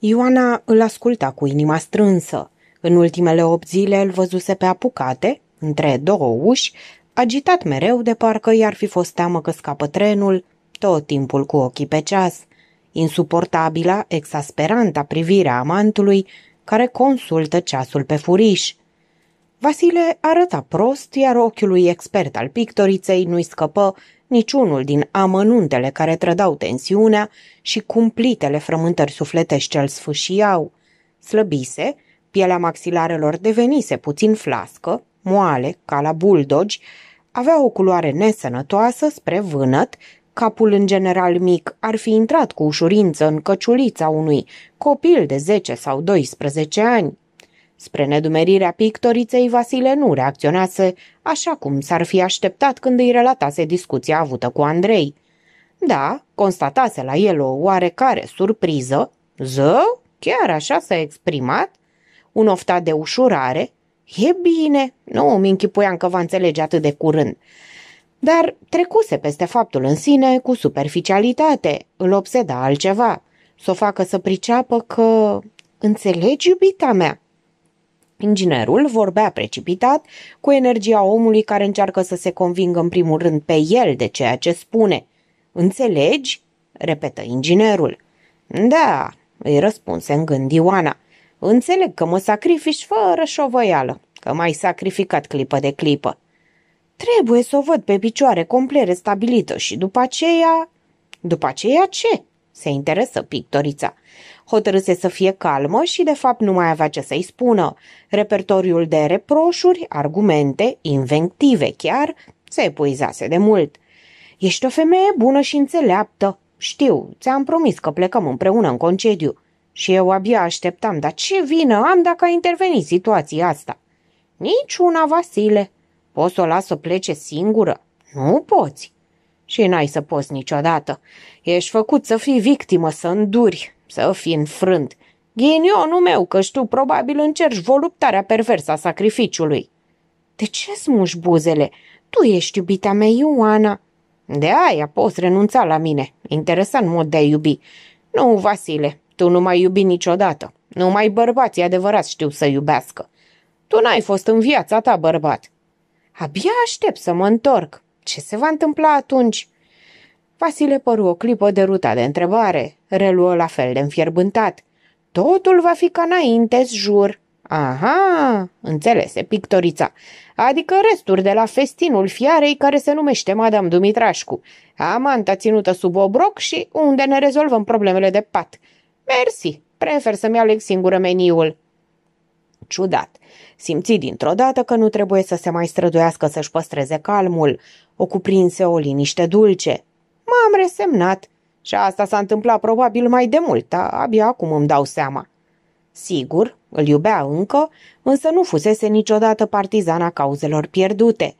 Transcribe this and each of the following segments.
Ioana îl asculta cu inima strânsă. În ultimele opt zile îl văzuse pe apucate, între două uși, agitat mereu de parcă i-ar fi fost teamă că scapă trenul, tot timpul cu ochii pe ceas. Insuportabila, exasperanta privirea amantului, care consultă ceasul pe furiș. Vasile arăta prost, iar ochiul lui expert al pictoriței nu-i scăpă niciunul din amănuntele care trădau tensiunea și cumplitele frământări sufletești ce îl sfâșiau. Slăbise, pielea maxilarelor devenise puțin flască, moale, ca la buldogi, avea o culoare nesănătoasă spre vânăt, capul în general mic ar fi intrat cu ușurință în căciulița unui copil de 10 sau 12 ani. Spre nedumerirea pictoriței, Vasile nu reacționase așa cum s-ar fi așteptat când îi relatase discuția avută cu Andrei. Da, constatase la el o oarecare surpriză. Zău, chiar așa s-a exprimat? Un oftat de ușurare? E bine, nu îmi închipuiam că va înțelege atât de curând. Dar trecuse peste faptul în sine cu superficialitate, îl obseda altceva, să o facă să priceapă că... Înțelegi, iubita mea, Inginerul vorbea precipitat, cu energia omului care încearcă să se convingă în primul rând pe el de ceea ce spune. Înțelegi?" repetă inginerul. Da," îi răspunse în gând Ioana. Înțeleg că mă sacrifici fără șovăială, că m-ai sacrificat clipă de clipă. Trebuie să o văd pe picioare complet restabilită și după aceea... După aceea ce? Se interesă pictorița. Hotărâse să fie calmă și de fapt nu mai avea ce să-i spună. Repertoriul de reproșuri, argumente, inventive chiar, se epuizase de mult. Ești o femeie bună și înțeleaptă. Știu, ți-am promis că plecăm împreună în concediu. Și eu abia așteptam, dar ce vină am dacă a intervenit situația asta? Niciuna, Vasile. Poți să o las să plece singură? Nu poți. Și n-ai să poți niciodată. Ești făcut să fii victimă, să înduri. Să fi înfrânt. Ghinionul meu, că știu, probabil încerci voluptarea perversă a sacrificiului. De ce smuși buzele? Tu ești iubita mea, Ioana. De aia poți renunța la mine. Interesant mod de a iubi. Nu, Vasile, tu nu mai iubi niciodată. Numai bărbații adevărați știu să iubească. Tu n-ai fost în viața ta bărbat. Abia aștept să mă întorc. Ce se va întâmpla atunci? Vasile păru o clipă ruta de întrebare, reluă la fel de înfierbântat. Totul va fi ca înainte, jur. Aha, înțelese pictorița, adică resturi de la festinul fiarei care se numește Madame Dumitrașcu, amanta ținută sub obroc și unde ne rezolvăm problemele de pat. Mersi, prefer să-mi aleg singură meniul. Ciudat. Simți dintr-o dată că nu trebuie să se mai străduiască să-și păstreze calmul. O cuprinse o liniște dulce. M-am resemnat și asta s-a întâmplat probabil mai de mult, dar abia acum îmi dau seama. Sigur, îl iubea încă, însă nu fusese niciodată partizana cauzelor pierdute.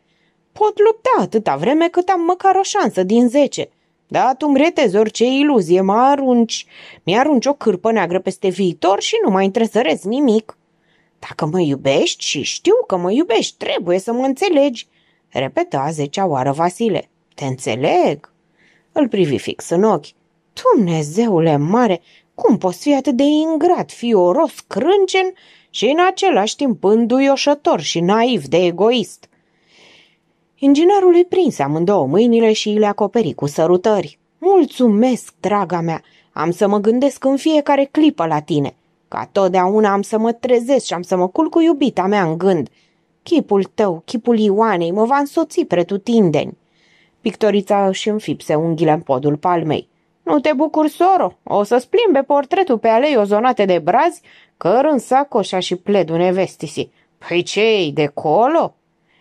Pot lupta atâta vreme cât am măcar o șansă din zece. Da, tu îmi orice iluzie, mă arunci, mi-arunci o cârpă neagră peste viitor și nu mai întrezărez nimic. Dacă mă iubești și știu că mă iubești, trebuie să mă înțelegi, repeta zecea oară Vasile. Te înțeleg, îl privi fix în ochi. Dumnezeule mare, cum poți fi atât de ingrat, fioros, crâncen și în același timp înduioșător și naiv de egoist? Inginerul îi prinse amândouă mâinile și le acoperi cu sărutări. Mulțumesc, draga mea, am să mă gândesc în fiecare clipă la tine. Ca totdeauna am să mă trezesc și am să mă culc cu iubita mea în gând. Chipul tău, chipul Ioanei, mă va însoți pretutindeni. Pictorița își înfipse unghiile în podul palmei. Nu te bucuri, soro, o să-ți plimbe portretul pe alei ozonate de brazi, în sacoșa și pledune vestisi. Păi ce de colo?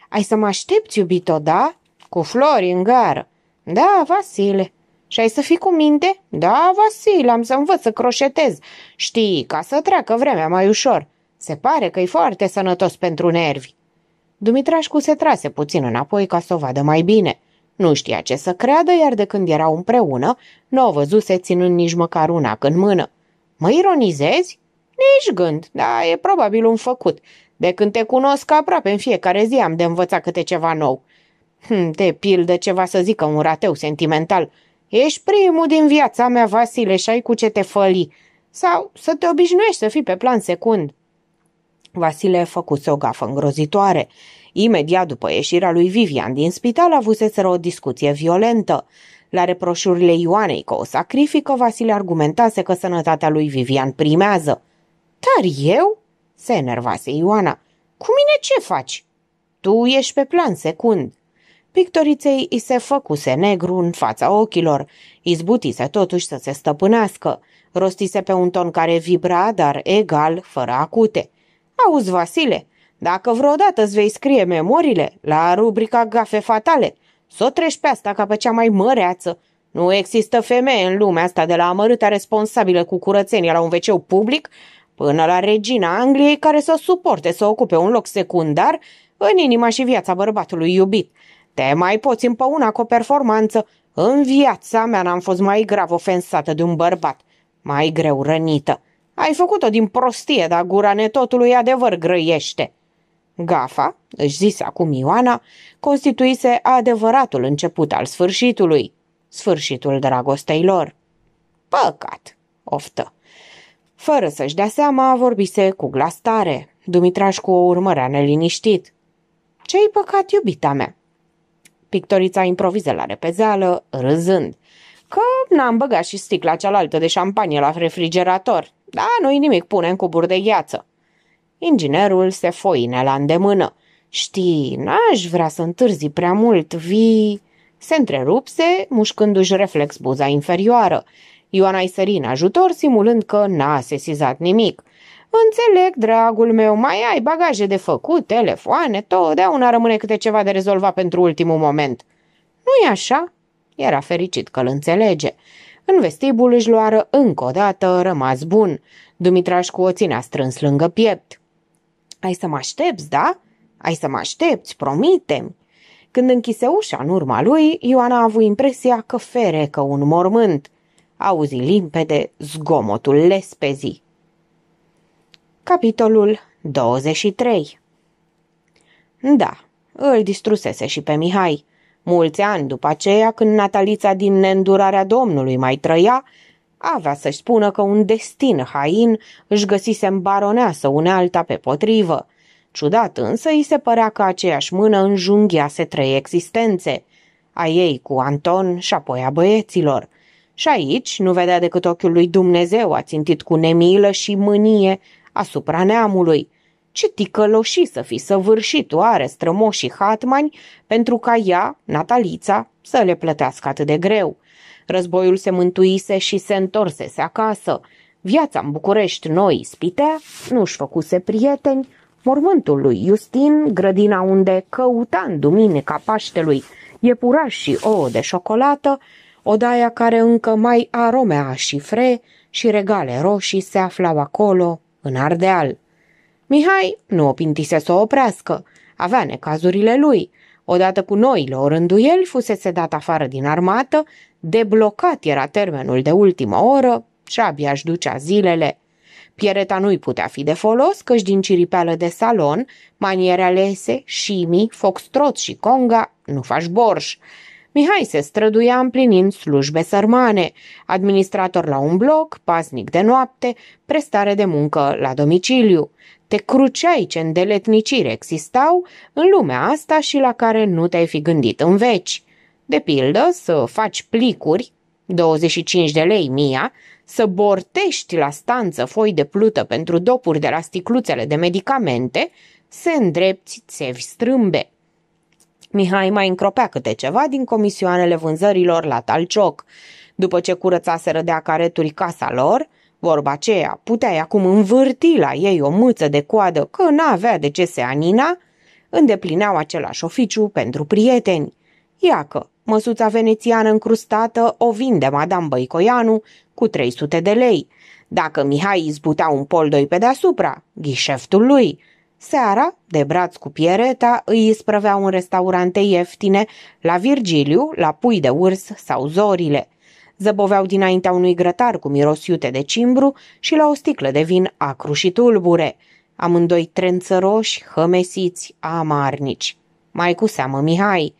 Ai să mă aștepți, iubito, da? Cu flori în gară. Da, Vasile. Și ai să fii cu minte? Da, Vasile, am să învăț să croșetez. Știi, ca să treacă vremea mai ușor. Se pare că e foarte sănătos pentru nervi. Dumitrașcu se trase puțin înapoi ca să o vadă mai bine – nu știa ce să creadă, iar de când erau împreună, nu o văzuse ținând nici măcar un ac în mână. Mă ironizezi? Nici gând, dar e probabil un făcut. De când te cunosc, aproape în fiecare zi am de învățat câte ceva nou. Hm, de pildă, ceva să zică un rateu sentimental. Ești primul din viața mea, Vasile, și ai cu ce te făli. Sau să te obișnuiești să fii pe plan secund. Vasile făcuse o gafă îngrozitoare. Imediat după ieșirea lui Vivian din spital, avuseseră o discuție violentă. La reproșurile Ioanei că o sacrifică, Vasile argumentase că sănătatea lui Vivian primează. Dar eu? Se enervase Ioana. Cu mine ce faci? Tu ești pe plan secund. Pictoriței îi se făcuse negru în fața ochilor. Izbutise totuși să se stăpânească. Rostise pe un ton care vibra, dar egal, fără acute. Auzi, Vasile, dacă vreodată îți vei scrie memoriile la rubrica gafe fatale, să o treci pe asta ca pe cea mai măreață. Nu există femeie în lumea asta de la amărâta responsabilă cu curățenia la un wc public până la regina Angliei care să suporte să ocupe un loc secundar în inima și viața bărbatului iubit. Te mai poți împăuna cu o performanță. În viața mea n-am fost mai grav ofensată de un bărbat, mai greu rănită. Ai făcut-o din prostie, dar gura netotului adevăr grăiește. Gafa, își zise acum Ioana, constituise adevăratul început al sfârșitului, sfârșitul dragostei lor. Păcat, oftă. Fără să-și dea seama, vorbise cu glas tare. cu o urmărea neliniștit. Ce-i păcat, iubita mea? Pictorița improviză la repezeală, râzând. Că n-am băgat și sticla cealaltă de șampanie la refrigerator. Da, nu-i nimic, punem cuburi de gheață. Inginerul se foine la îndemână. Știi, n-aș vrea să întârzi prea mult, vii... Se întrerupse, mușcându-și reflex buza inferioară. Ioana îi sări în ajutor, simulând că n-a sesizat nimic. Înțeleg, dragul meu, mai ai bagaje de făcut, telefoane, totdeauna rămâne câte ceva de rezolvat pentru ultimul moment. nu e așa? Era fericit că l înțelege. În vestibul își luară încă o dată rămas bun. Dumitraș cu o ținea strâns lângă piept. Ai să mă aștepți, da? Ai să mă aștepți, promitem. Când închise ușa în urma lui, Ioana a avut impresia că ferecă un mormânt. Auzi limpede zgomotul lespezii. Capitolul 23 Da, îl distrusese și pe Mihai. Mulți ani după aceea, când Natalița din neîndurarea Domnului mai trăia, avea să-și spună că un destin hain își găsise în baroneasă unealta pe potrivă. Ciudat însă îi se părea că aceeași mână înjunghiase trei existențe, a ei cu Anton și apoi a băieților. Și aici nu vedea decât ochiul lui Dumnezeu a țintit cu nemilă și mânie asupra neamului. Ce ticăloși să fi săvârșit oare strămoșii hatmani pentru ca ea, Natalița, să le plătească atât de greu – Războiul se mântuise și se întorsese acasă. Viața în București noi spitea, nu-și făcuse prieteni, mormântul lui Justin, grădina unde căuta în duminica Paștelui iepuraș și ouă de șocolată, odaia care încă mai aromea și fre și regale roșii se aflau acolo, în Ardeal. Mihai nu opintise să o oprească, avea necazurile lui – Odată cu noilor înduieli, fusese dat afară din armată, deblocat era termenul de ultimă oră și abia își ducea zilele. Piereta nu-i putea fi de folos, căci din ciripeală de salon, maniere alese, șimi, foxtrot și conga, nu faci borș. Mihai se străduia împlinind slujbe sărmane, administrator la un bloc, pasnic de noapte, prestare de muncă la domiciliu. Te cruceai ce îndeletniciri existau în lumea asta și la care nu te-ai fi gândit în veci. De pildă, să faci plicuri, 25 de lei mia, să bortești la stanță foi de plută pentru dopuri de la sticluțele de medicamente, se îndrepti țevi strâmbe. Mihai mai încropea câte ceva din comisioanele vânzărilor la talcioc. După ce curățaseră de acareturi casa lor, Vorba aceea, puteai acum învârti la ei o mâță de coadă că n-avea de ce se anina, îndeplineau același oficiu pentru prieteni. Iacă, măsuța venețiană încrustată o vinde Madame Băicoianu cu 300 de lei. Dacă Mihai izbutea un poldoi pe deasupra, ghișeftul lui. Seara, de braț cu piereta, îi isprăvea un restaurante ieftine, la Virgiliu, la pui de urs sau zorile – zăboveau dinaintea unui grătar cu miros iute de cimbru și la o sticlă de vin acru și tulbure, amândoi trențăroși, hămesiți, amarnici. Mai cu seamă Mihai.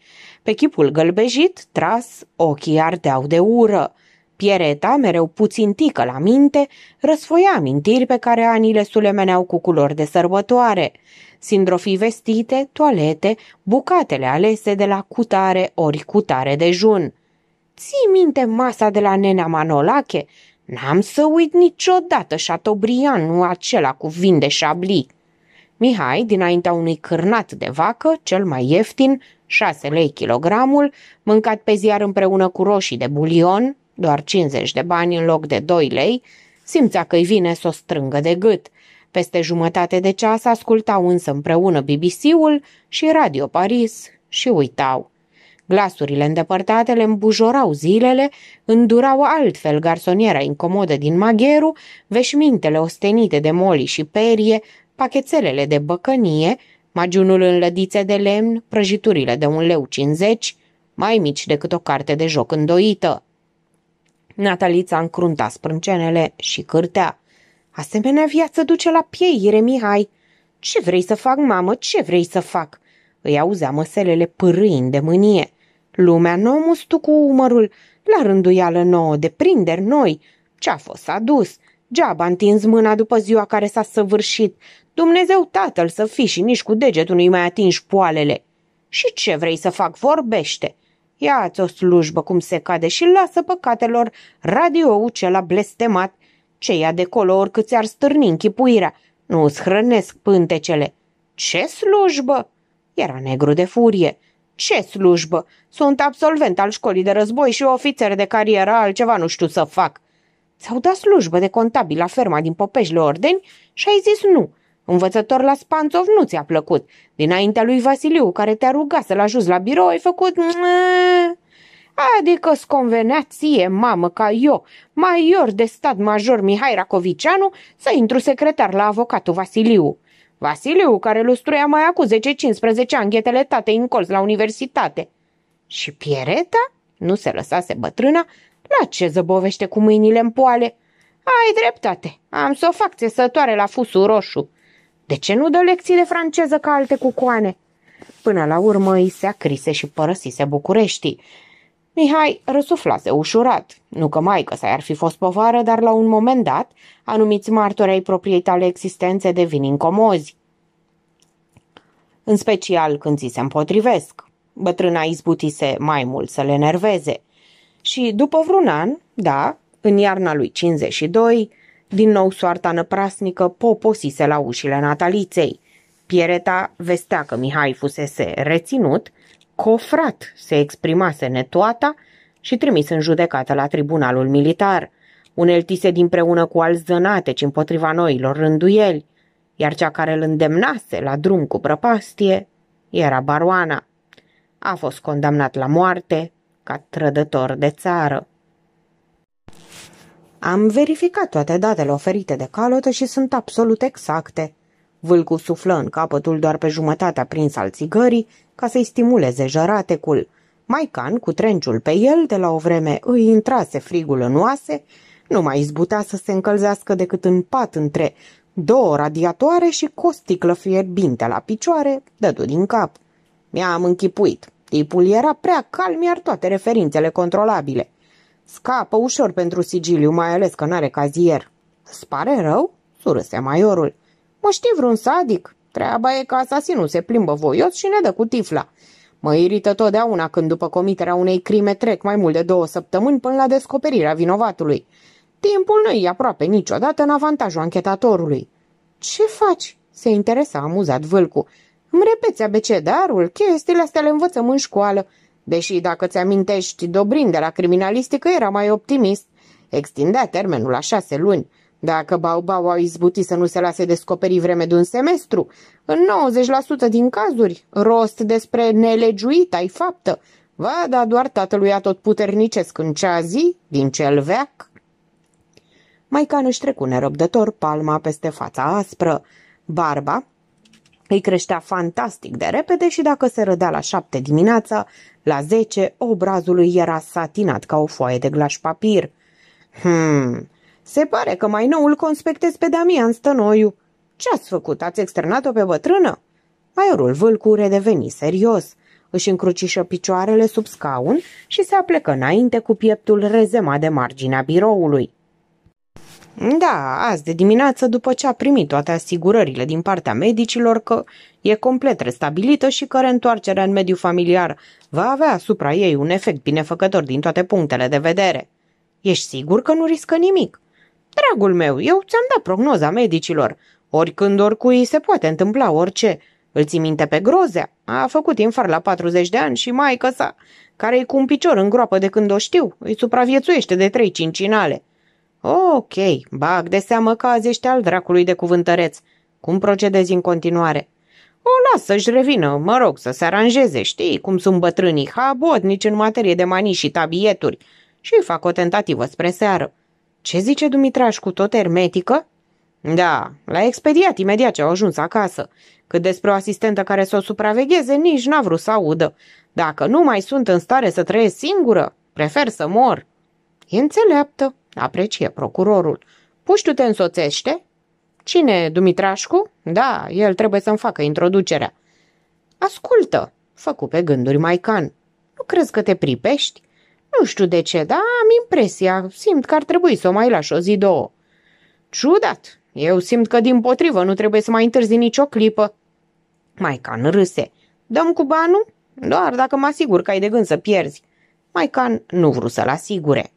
Pe chipul gălbejit, tras, ochii ardeau de ură. Piereta, mereu puțin tică la minte, răsfoia amintiri pe care anile le sulemeneau cu culori de sărbătoare. Sindrofii vestite, toalete, bucatele alese de la cutare ori cutare dejun – Ții minte masa de la nenea Manolache? N-am să uit niciodată șatobrianul acela cu vin de șabli. Mihai, dinaintea unui cârnat de vacă, cel mai ieftin, 6 lei kilogramul, mâncat pe ziar împreună cu roșii de bulion, doar 50 de bani în loc de 2 lei, simțea că-i vine să o strângă de gât. Peste jumătate de ceas ascultau însă împreună BBC-ul și Radio Paris și uitau. Glasurile îndepărtate le îmbujorau zilele, îndurau altfel garsoniera incomodă din magheru, veșmintele ostenite de moli și perie, pachetelele de băcănie, magiunul în lădițe de lemn, prăjiturile de un leu cincizeci, mai mici decât o carte de joc îndoită. Natalița încrunta sprâncenele și cârtea. Asemenea viață duce la pieire, Mihai. Ce vrei să fac, mamă? Ce vrei să fac?" îi auzea măselele pârâind de mânie. Lumea nouă mustu cu umărul, la rânduială nouă, prinderi noi. Ce-a fost adus? Geaba întins mâna după ziua care s-a săvârșit. Dumnezeu tatăl să fii și nici cu degetul nu-i mai atingi poalele. Și ce vrei să fac? Vorbește! Ia-ți o slujbă cum se cade și lasă păcatelor radio cel blestemat. Ce ia de colo oricât ți-ar stârni închipuirea. Nu ți hrănesc pântecele. Ce slujbă? Era negru de furie. Ce slujbă? Sunt absolvent al școlii de război și ofițer de carieră, altceva nu știu să fac. s au dat slujbă de contabil la ferma din Popejle Ordeni și ai zis nu. Învățător la Spanțov nu ți-a plăcut. Dinaintea lui Vasiliu, care te-a rugat să-l ajuți la birou, ai făcut... Adică îți convenea ție, mamă, ca eu, maior de stat major Mihai Racovicianu să intru secretar la avocatul Vasiliu. Vasiliu, care lustruia mai acum 10-15 ani ghetele tatei în colț la universitate. Și Piereta? Nu se lăsase bătrâna. La ce zăbovește cu mâinile în poale? Ai dreptate, am să o fac țesătoare la fusul roșu. De ce nu dă lecții de franceză ca alte cucoane? Până la urmă îi se acrise și părăsise Bucureștii. Mihai răsuflase ușurat, nu că mai că s ar fi fost povară, dar la un moment dat, anumiți martori ai propriei tale existențe devin incomozi. În special când ți se împotrivesc. Bătrâna izbutise mai mult să le nerveze. Și după vreun an, da, în iarna lui 52, din nou soarta năprasnică poposise la ușile nataliței. Piereta vestea că Mihai fusese reținut cofrat se exprimase netoata și trimis în judecată la tribunalul militar, uneltise dinpreună cu alți zănateci împotriva noilor rânduieli, iar cea care îl îndemnase la drum cu prăpastie era baroana. A fost condamnat la moarte ca trădător de țară. Am verificat toate datele oferite de calotă și sunt absolut exacte, Vâlcu suflă în capătul doar pe jumătatea prins al țigării ca să-i stimuleze jăratecul. Maican, cu trenciul pe el, de la o vreme îi intrase frigul în oase, nu mai izbutea să se încălzească decât în pat între două radiatoare și cu sticlă fierbinte la picioare, dădu din cap. Mi-am închipuit. Tipul era prea calm, iar toate referințele controlabile. Scapă ușor pentru sigiliu, mai ales că n-are cazier. Spare rău? surâse maiorul. Mă știi vreun sadic? Treaba e că asasinul se plimbă voios și ne dă cu tifla. Mă irită totdeauna când după comiterea unei crime trec mai mult de două săptămâni până la descoperirea vinovatului. Timpul nu e aproape niciodată în avantajul anchetatorului. Ce faci? Se interesa amuzat vâlcu. Îmi repeți abecedarul, chestiile astea le învățăm în școală. Deși, dacă ți-amintești, Dobrin de la criminalistică era mai optimist. Extindea termenul la șase luni. Dacă Baubau au izbutit să nu se lase descoperi vreme de un semestru, în 90% din cazuri, rost despre nelegiuit ai faptă, va da doar tatălui puternicesc în cea zi, din cel veac. Maican își trecu nerăbdător palma peste fața aspră. Barba îi creștea fantastic de repede și dacă se rădea la șapte dimineața, la zece, obrazul lui era satinat ca o foaie de glaș papir. Hmm, se pare că mai nou îl conspectezi pe Damian Stănoiu. Ce ați făcut? Ați externat-o pe bătrână? Maiorul Vâlcu redeveni serios. Își încrucișă picioarele sub scaun și se aplecă înainte cu pieptul rezemat de marginea biroului. Da, azi de dimineață, după ce a primit toate asigurările din partea medicilor că e complet restabilită și că reîntoarcerea în mediul familiar va avea asupra ei un efect binefăcător din toate punctele de vedere. Ești sigur că nu riscă nimic? Dragul meu, eu ți-am dat prognoza medicilor. Oricând, oricui se poate întâmpla orice. Îl ții minte pe Grozea? A făcut infar la 40 de ani și mai sa, care-i cu un picior în groapă de când o știu, îi supraviețuiește de trei cincinale. Ok, bag de seamă că azi ești al dracului de cuvântăreț. Cum procedezi în continuare? O las să-și revină, mă rog, să se aranjeze, știi cum sunt bătrânii, nici în materie de manii și tabieturi. Și fac o tentativă spre seară. Ce zice Dumitraș cu tot ermetică? Da, l-a expediat imediat ce a ajuns acasă. Cât despre o asistentă care să o supravegheze, nici n-a vrut să audă. Dacă nu mai sunt în stare să trăiesc singură, prefer să mor. E înțeleaptă, aprecie procurorul. Puștiu te însoțește? Cine, Dumitrașcu? Da, el trebuie să-mi facă introducerea. Ascultă, făcu pe gânduri Maican. Nu crezi că te pripești? Nu știu de ce, dar am impresia, simt că ar trebui să o mai lași o zi, două. Ciudat, eu simt că din potrivă nu trebuie să mai întârzi nicio clipă. Maican râse. Dăm cu banul? Doar dacă mă asigur că ai de gând să pierzi. Maican nu vrut să-l asigure.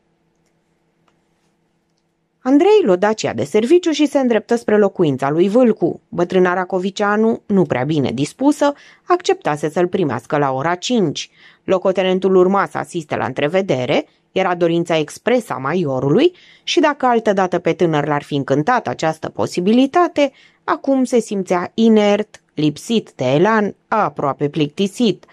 Andrei lua Dacia de serviciu și se îndreptă spre locuința lui Vâlcu. Bătrâna Racovicianu, nu prea bine dispusă, acceptase să-l primească la ora 5. Locotenentul urma să asiste la întrevedere, era dorința expresă a maiorului și dacă altădată pe tânăr l-ar fi încântat această posibilitate, acum se simțea inert, lipsit de elan, aproape plictisit.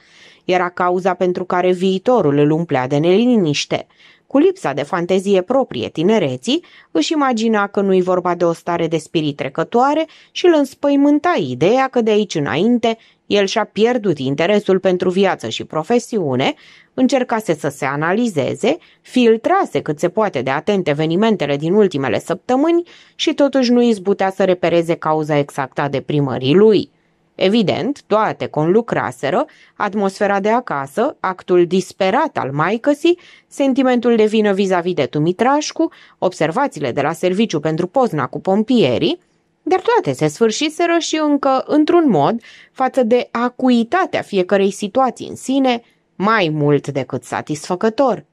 Era cauza pentru care viitorul îl umplea de neliniște. Cu lipsa de fantezie proprie tinereții, își imagina că nu-i vorba de o stare de spirit trecătoare și îl înspăimânta ideea că de aici înainte el și-a pierdut interesul pentru viață și profesiune, încercase să se analizeze, filtrase cât se poate de atent evenimentele din ultimele săptămâni și totuși nu izbutea să repereze cauza exactă a deprimării lui. Evident, toate conlucraseră, atmosfera de acasă, actul disperat al maicăsii, sentimentul de vină vis-a-vis de Tumitrașcu, observațiile de la serviciu pentru pozna cu pompierii, dar toate se sfârșiseră și încă, într-un mod, față de acuitatea fiecărei situații în sine, mai mult decât satisfăcător.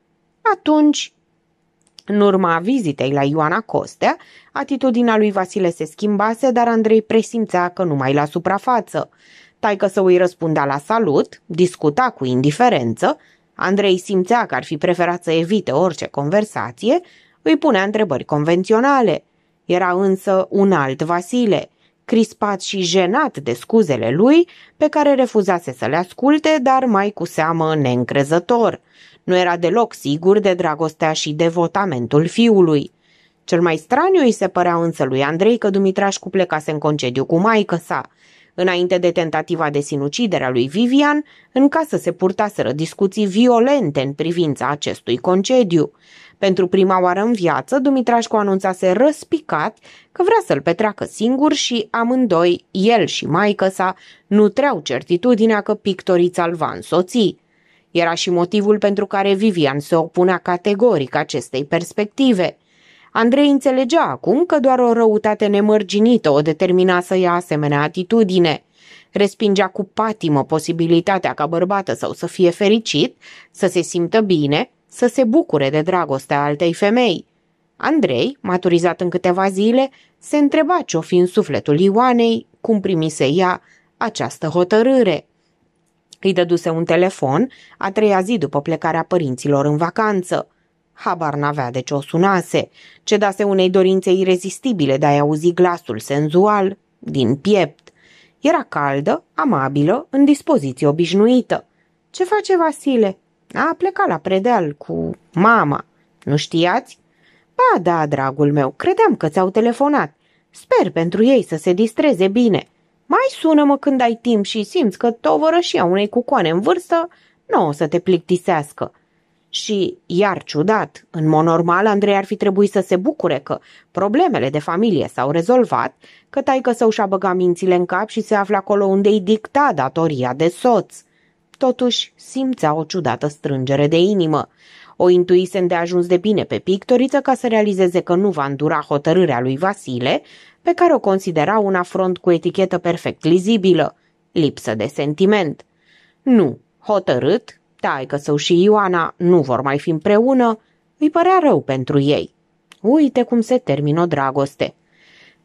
Atunci în urma vizitei la Ioana Costea, atitudinea lui Vasile se schimbase, dar Andrei presimțea că numai la suprafață. Taică să îi răspundea la salut, discuta cu indiferență, Andrei simțea că ar fi preferat să evite orice conversație, îi punea întrebări convenționale. Era însă un alt Vasile, crispat și jenat de scuzele lui, pe care refuzase să le asculte, dar mai cu seamă neîncrezător. Nu era deloc sigur de dragostea și devotamentul fiului. Cel mai straniu îi se părea însă lui Andrei că Dumitrașcu plecase în concediu cu maică sa. Înainte de tentativa de sinucidere a lui Vivian, în casă se purtaseră discuții violente în privința acestui concediu. Pentru prima oară în viață, Dumitrașcu anunțase răspicat că vrea să-l petreacă singur și amândoi, el și maică sa, nu treau certitudinea că pictorița îl va însoți. Era și motivul pentru care Vivian se opunea categoric acestei perspective – Andrei înțelegea acum că doar o răutate nemărginită o determina să ia asemenea atitudine. Respingea cu patimă posibilitatea ca bărbată sau să fie fericit, să se simtă bine să se bucure de dragostea altei femei. Andrei, maturizat în câteva zile, se întreba ce-o fi în sufletul Ioanei, cum primise ea această hotărâre. Îi dăduse un telefon a treia zi după plecarea părinților în vacanță. Habar n-avea de ce o sunase, cedase unei dorințe irezistibile de a-i auzi glasul senzual, din piept. Era caldă, amabilă, în dispoziție obișnuită. Ce face Vasile?" A plecat la predeal cu mama. Nu știați? Ba da, dragul meu, credeam că ți-au telefonat. Sper pentru ei să se distreze bine. Mai sună-mă când ai timp și simți că tovărășia unei cucoane în vârstă nu o să te plictisească. Și, iar ciudat, în mod normal Andrei ar fi trebuit să se bucure că problemele de familie s-au rezolvat, că taică său și-a băgat mințile în cap și se află acolo unde i dicta datoria de soț. Totuși, simțea o ciudată strângere de inimă. O intuise de ajuns de bine pe pictoriță ca să realizeze că nu va îndura hotărârea lui Vasile, pe care o considera un afront cu etichetă perfect lizibilă, lipsă de sentiment. Nu, hotărât, taică său și Ioana nu vor mai fi împreună, îi părea rău pentru ei. Uite cum se termină dragoste.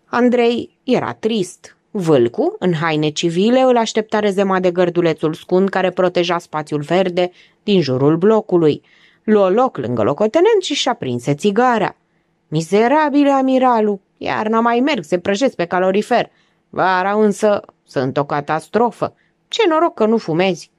Andrei era trist, Vâlcu, în haine civile, îl aștepta rezema de gărdulețul scund care proteja spațiul verde din jurul blocului. Luă loc lângă locotenent și și-a prinse țigara. Mizerabil amiralu, n mai merg, se prăjesc pe calorifer. Vara însă sunt o catastrofă. Ce noroc că nu fumezi.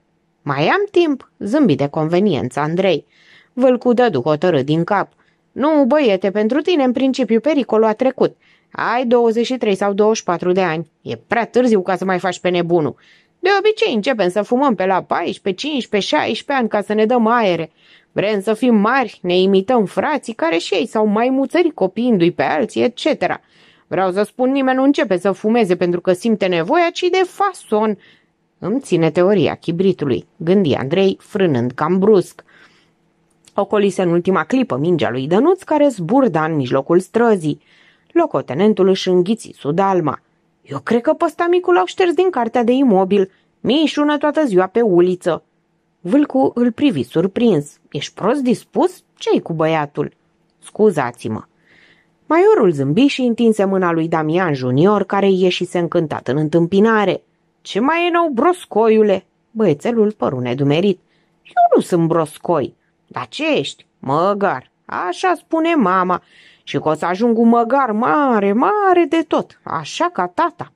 Mai am timp, zâmbi de conveniență Andrei. Vâlcu dădu hotărât din cap. Nu, băiete, pentru tine în principiu pericolul a trecut – ai 23 sau 24 de ani. E prea târziu ca să mai faci pe nebunul. De obicei începem să fumăm pe la 14, 15, 16 ani ca să ne dăm aere. Vrem să fim mari, ne imităm frații care și ei sau mai muțări copiindu-i pe alții, etc. Vreau să spun, nimeni nu începe să fumeze pentru că simte nevoia, ci de fason. Îmi ține teoria chibritului, gândi Andrei, frânând cam brusc. Ocolise în ultima clipă mingea lui Dănuț, care zburda în mijlocul străzii. Locotenentul își înghiți sudalma. Eu cred că păsta micul au șters din cartea de imobil. Mie șună toată ziua pe uliță. Vâlcu îl privi surprins. Ești prost dispus? Ce-i cu băiatul? Scuzați-mă. Maiorul zâmbi și întinse mâna lui Damian Junior, care ieșise încântat în întâmpinare. Ce mai e nou, broscoiule?" Băiețelul păru nedumerit. Eu nu sunt broscoi." Dar ce ești?" Măgar. Așa spune mama și că o să ajung un măgar mare, mare de tot, așa ca tata.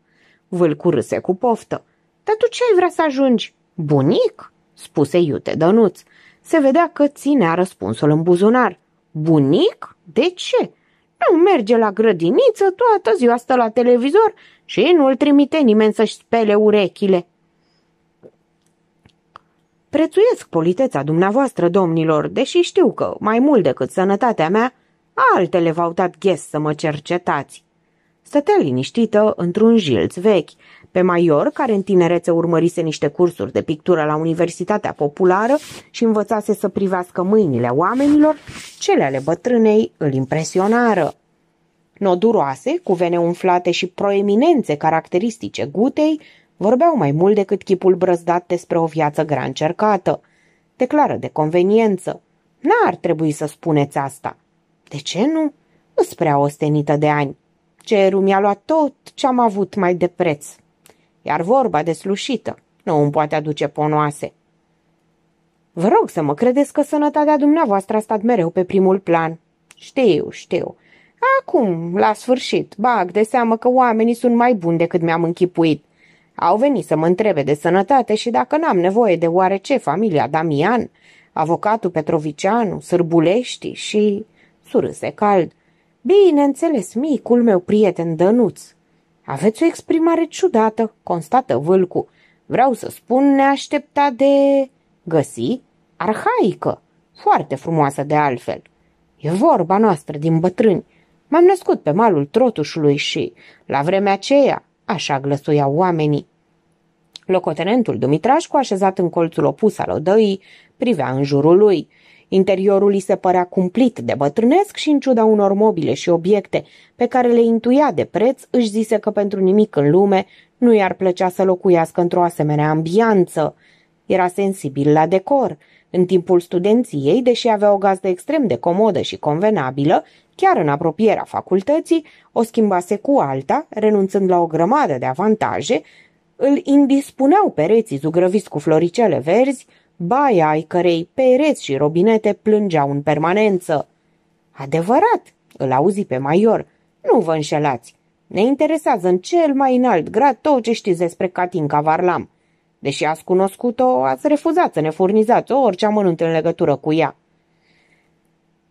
Vâlcu râse cu poftă. Dar tu ce ai vrea să ajungi? Bunic? spuse iute Dănuț. Se vedea că ținea răspunsul în buzunar. Bunic? De ce? Nu merge la grădiniță, toată ziua stă la televizor și nu-l trimite nimeni să-și spele urechile. Prețuiesc politeța dumneavoastră, domnilor, deși știu că, mai mult decât sănătatea mea, Altele v-au dat ghes să mă cercetați. Stătea liniștită într-un jilț vechi. Pe Maior, care în tinerețe urmărise niște cursuri de pictură la Universitatea Populară și învățase să privească mâinile oamenilor, cele ale bătrânei îl impresionară. Noduroase, cu vene umflate și proeminențe caracteristice gutei, vorbeau mai mult decât chipul brăzdat despre o viață grea încercată. Declară de conveniență. N-ar trebui să spuneți asta. De ce nu? Îs prea ostenită de ani. Cerul mi-a luat tot ce am avut mai de preț. Iar vorba de slușită nu îmi poate aduce ponoase. Vă rog să mă credeți că sănătatea dumneavoastră a stat mereu pe primul plan. Știu, știu. Acum, la sfârșit, bag de seamă că oamenii sunt mai buni decât mi-am închipuit. Au venit să mă întrebe de sănătate și dacă n-am nevoie de oarece familia Damian, avocatul Petrovicianu, Sârbulești și surâse cald. Bineînțeles, micul meu prieten Dănuț. Aveți o exprimare ciudată, constată vâlcu. Vreau să spun neaștepta de... găsi? Arhaică, foarte frumoasă de altfel. E vorba noastră din bătrâni. M-am născut pe malul trotușului și, la vremea aceea, așa glăsuiau oamenii. Locotenentul Dumitrașcu, așezat în colțul opus al odăii, privea în jurul lui – Interiorul îi se părea cumplit de bătrânesc și în ciuda unor mobile și obiecte pe care le intuia de preț, își zise că pentru nimic în lume nu i-ar plăcea să locuiască într-o asemenea ambianță. Era sensibil la decor. În timpul studenției, deși avea o gazdă extrem de comodă și convenabilă, chiar în apropierea facultății, o schimbase cu alta, renunțând la o grămadă de avantaje, îl indispuneau pereții zugrăviți cu floricele verzi, baia ai cărei pereți și robinete plângeau în permanență. Adevărat, îl auzi pe Maior, nu vă înșelați. Ne interesează în cel mai înalt grad tot ce știți despre Catinca Varlam. Deși ați cunoscut-o, ați refuzat să ne furnizați orice amănunt în legătură cu ea.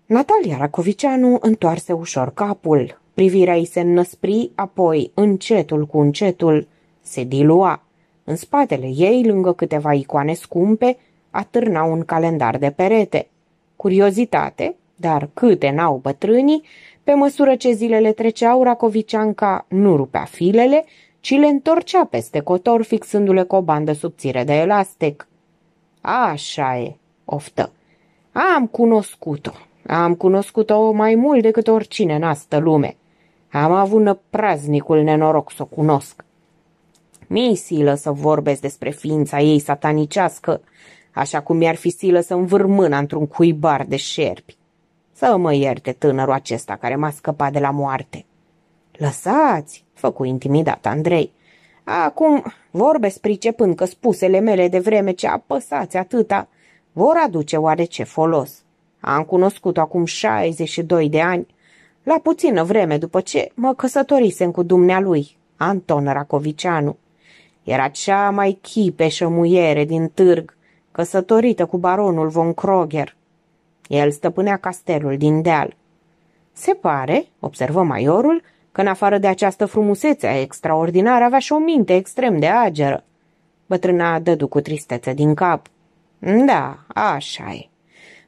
Natalia Racoviceanu întoarse ușor capul. Privirea ei se înnăspri, apoi, încetul cu încetul, se dilua. În spatele ei, lângă câteva icoane scumpe, atârna un calendar de perete. Curiozitate, dar câte n-au bătrânii, pe măsură ce zilele treceau, Racovicianca nu rupea filele, ci le întorcea peste cotor, fixându-le cu o bandă subțire de elastic. Așa e, oftă. Am cunoscut-o. Am cunoscut-o mai mult decât oricine în astă lume. Am avut praznicul nenoroc să o cunosc. Misiilă să vorbesc despre ființa ei satanicească, așa cum mi-ar fi silă să învâr mâna într-un cuibar de șerpi. Să mă ierte tânărul acesta care m-a scăpat de la moarte. Lăsați, făcu intimidat Andrei. Acum vorbe pricepând că spusele mele de vreme ce apăsați atâta vor aduce oare ce folos. Am cunoscut acum 62 de ani, la puțină vreme după ce mă căsătorisem cu dumnealui, Anton Racovicianu. Era cea mai chipeșă muiere din târg, căsătorită cu baronul von Kroger. El stăpânea castelul din deal. Se pare, observă maiorul, că în afară de această frumusețe extraordinară avea și o minte extrem de ageră. Bătrâna dădu cu tristețe din cap. Da, așa e.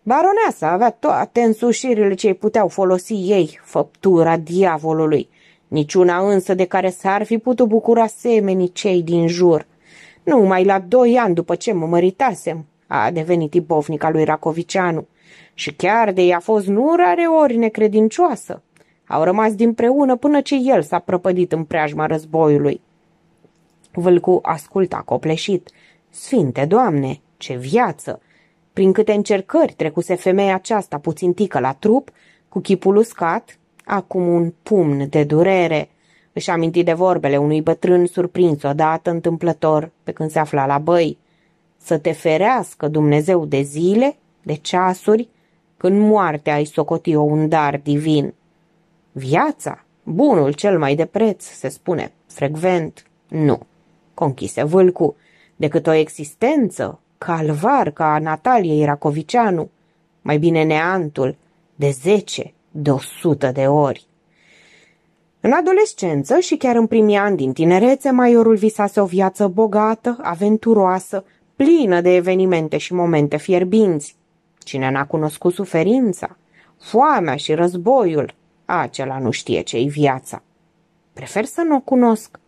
Baroneasa avea toate însușirile ce îi puteau folosi ei, făptura diavolului, niciuna însă de care s-ar fi putut bucura semenii cei din jur – numai la doi ani după ce mă măritasem, a devenit ibovnica lui Racoviceanu. Și chiar de i-a fost nu rare ori necredincioasă. Au rămas dinpreună până ce el s-a prăpădit în preajma războiului. Vâlcu asculta copleșit. Sfinte, Doamne, ce viață! Prin câte încercări trecuse femeia aceasta puțin tică la trup, cu chipul uscat, acum un pumn de durere. Își aminti de vorbele unui bătrân surprins odată întâmplător pe când se afla la băi. Să te ferească Dumnezeu de zile, de ceasuri, când moartea ai socoti-o un dar divin. Viața, bunul cel mai de preț, se spune frecvent, nu. Conchise vâlcu, decât o existență, calvar ca a Natalie Racoviceanu, mai bine neantul, de zece, de o sută de ori. În adolescență și chiar în primii ani din tinerețe, maiorul visase o viață bogată, aventuroasă, plină de evenimente și momente fierbinți. Cine n-a cunoscut suferința, foamea și războiul, acela nu știe ce-i viața. Prefer să nu o cunosc.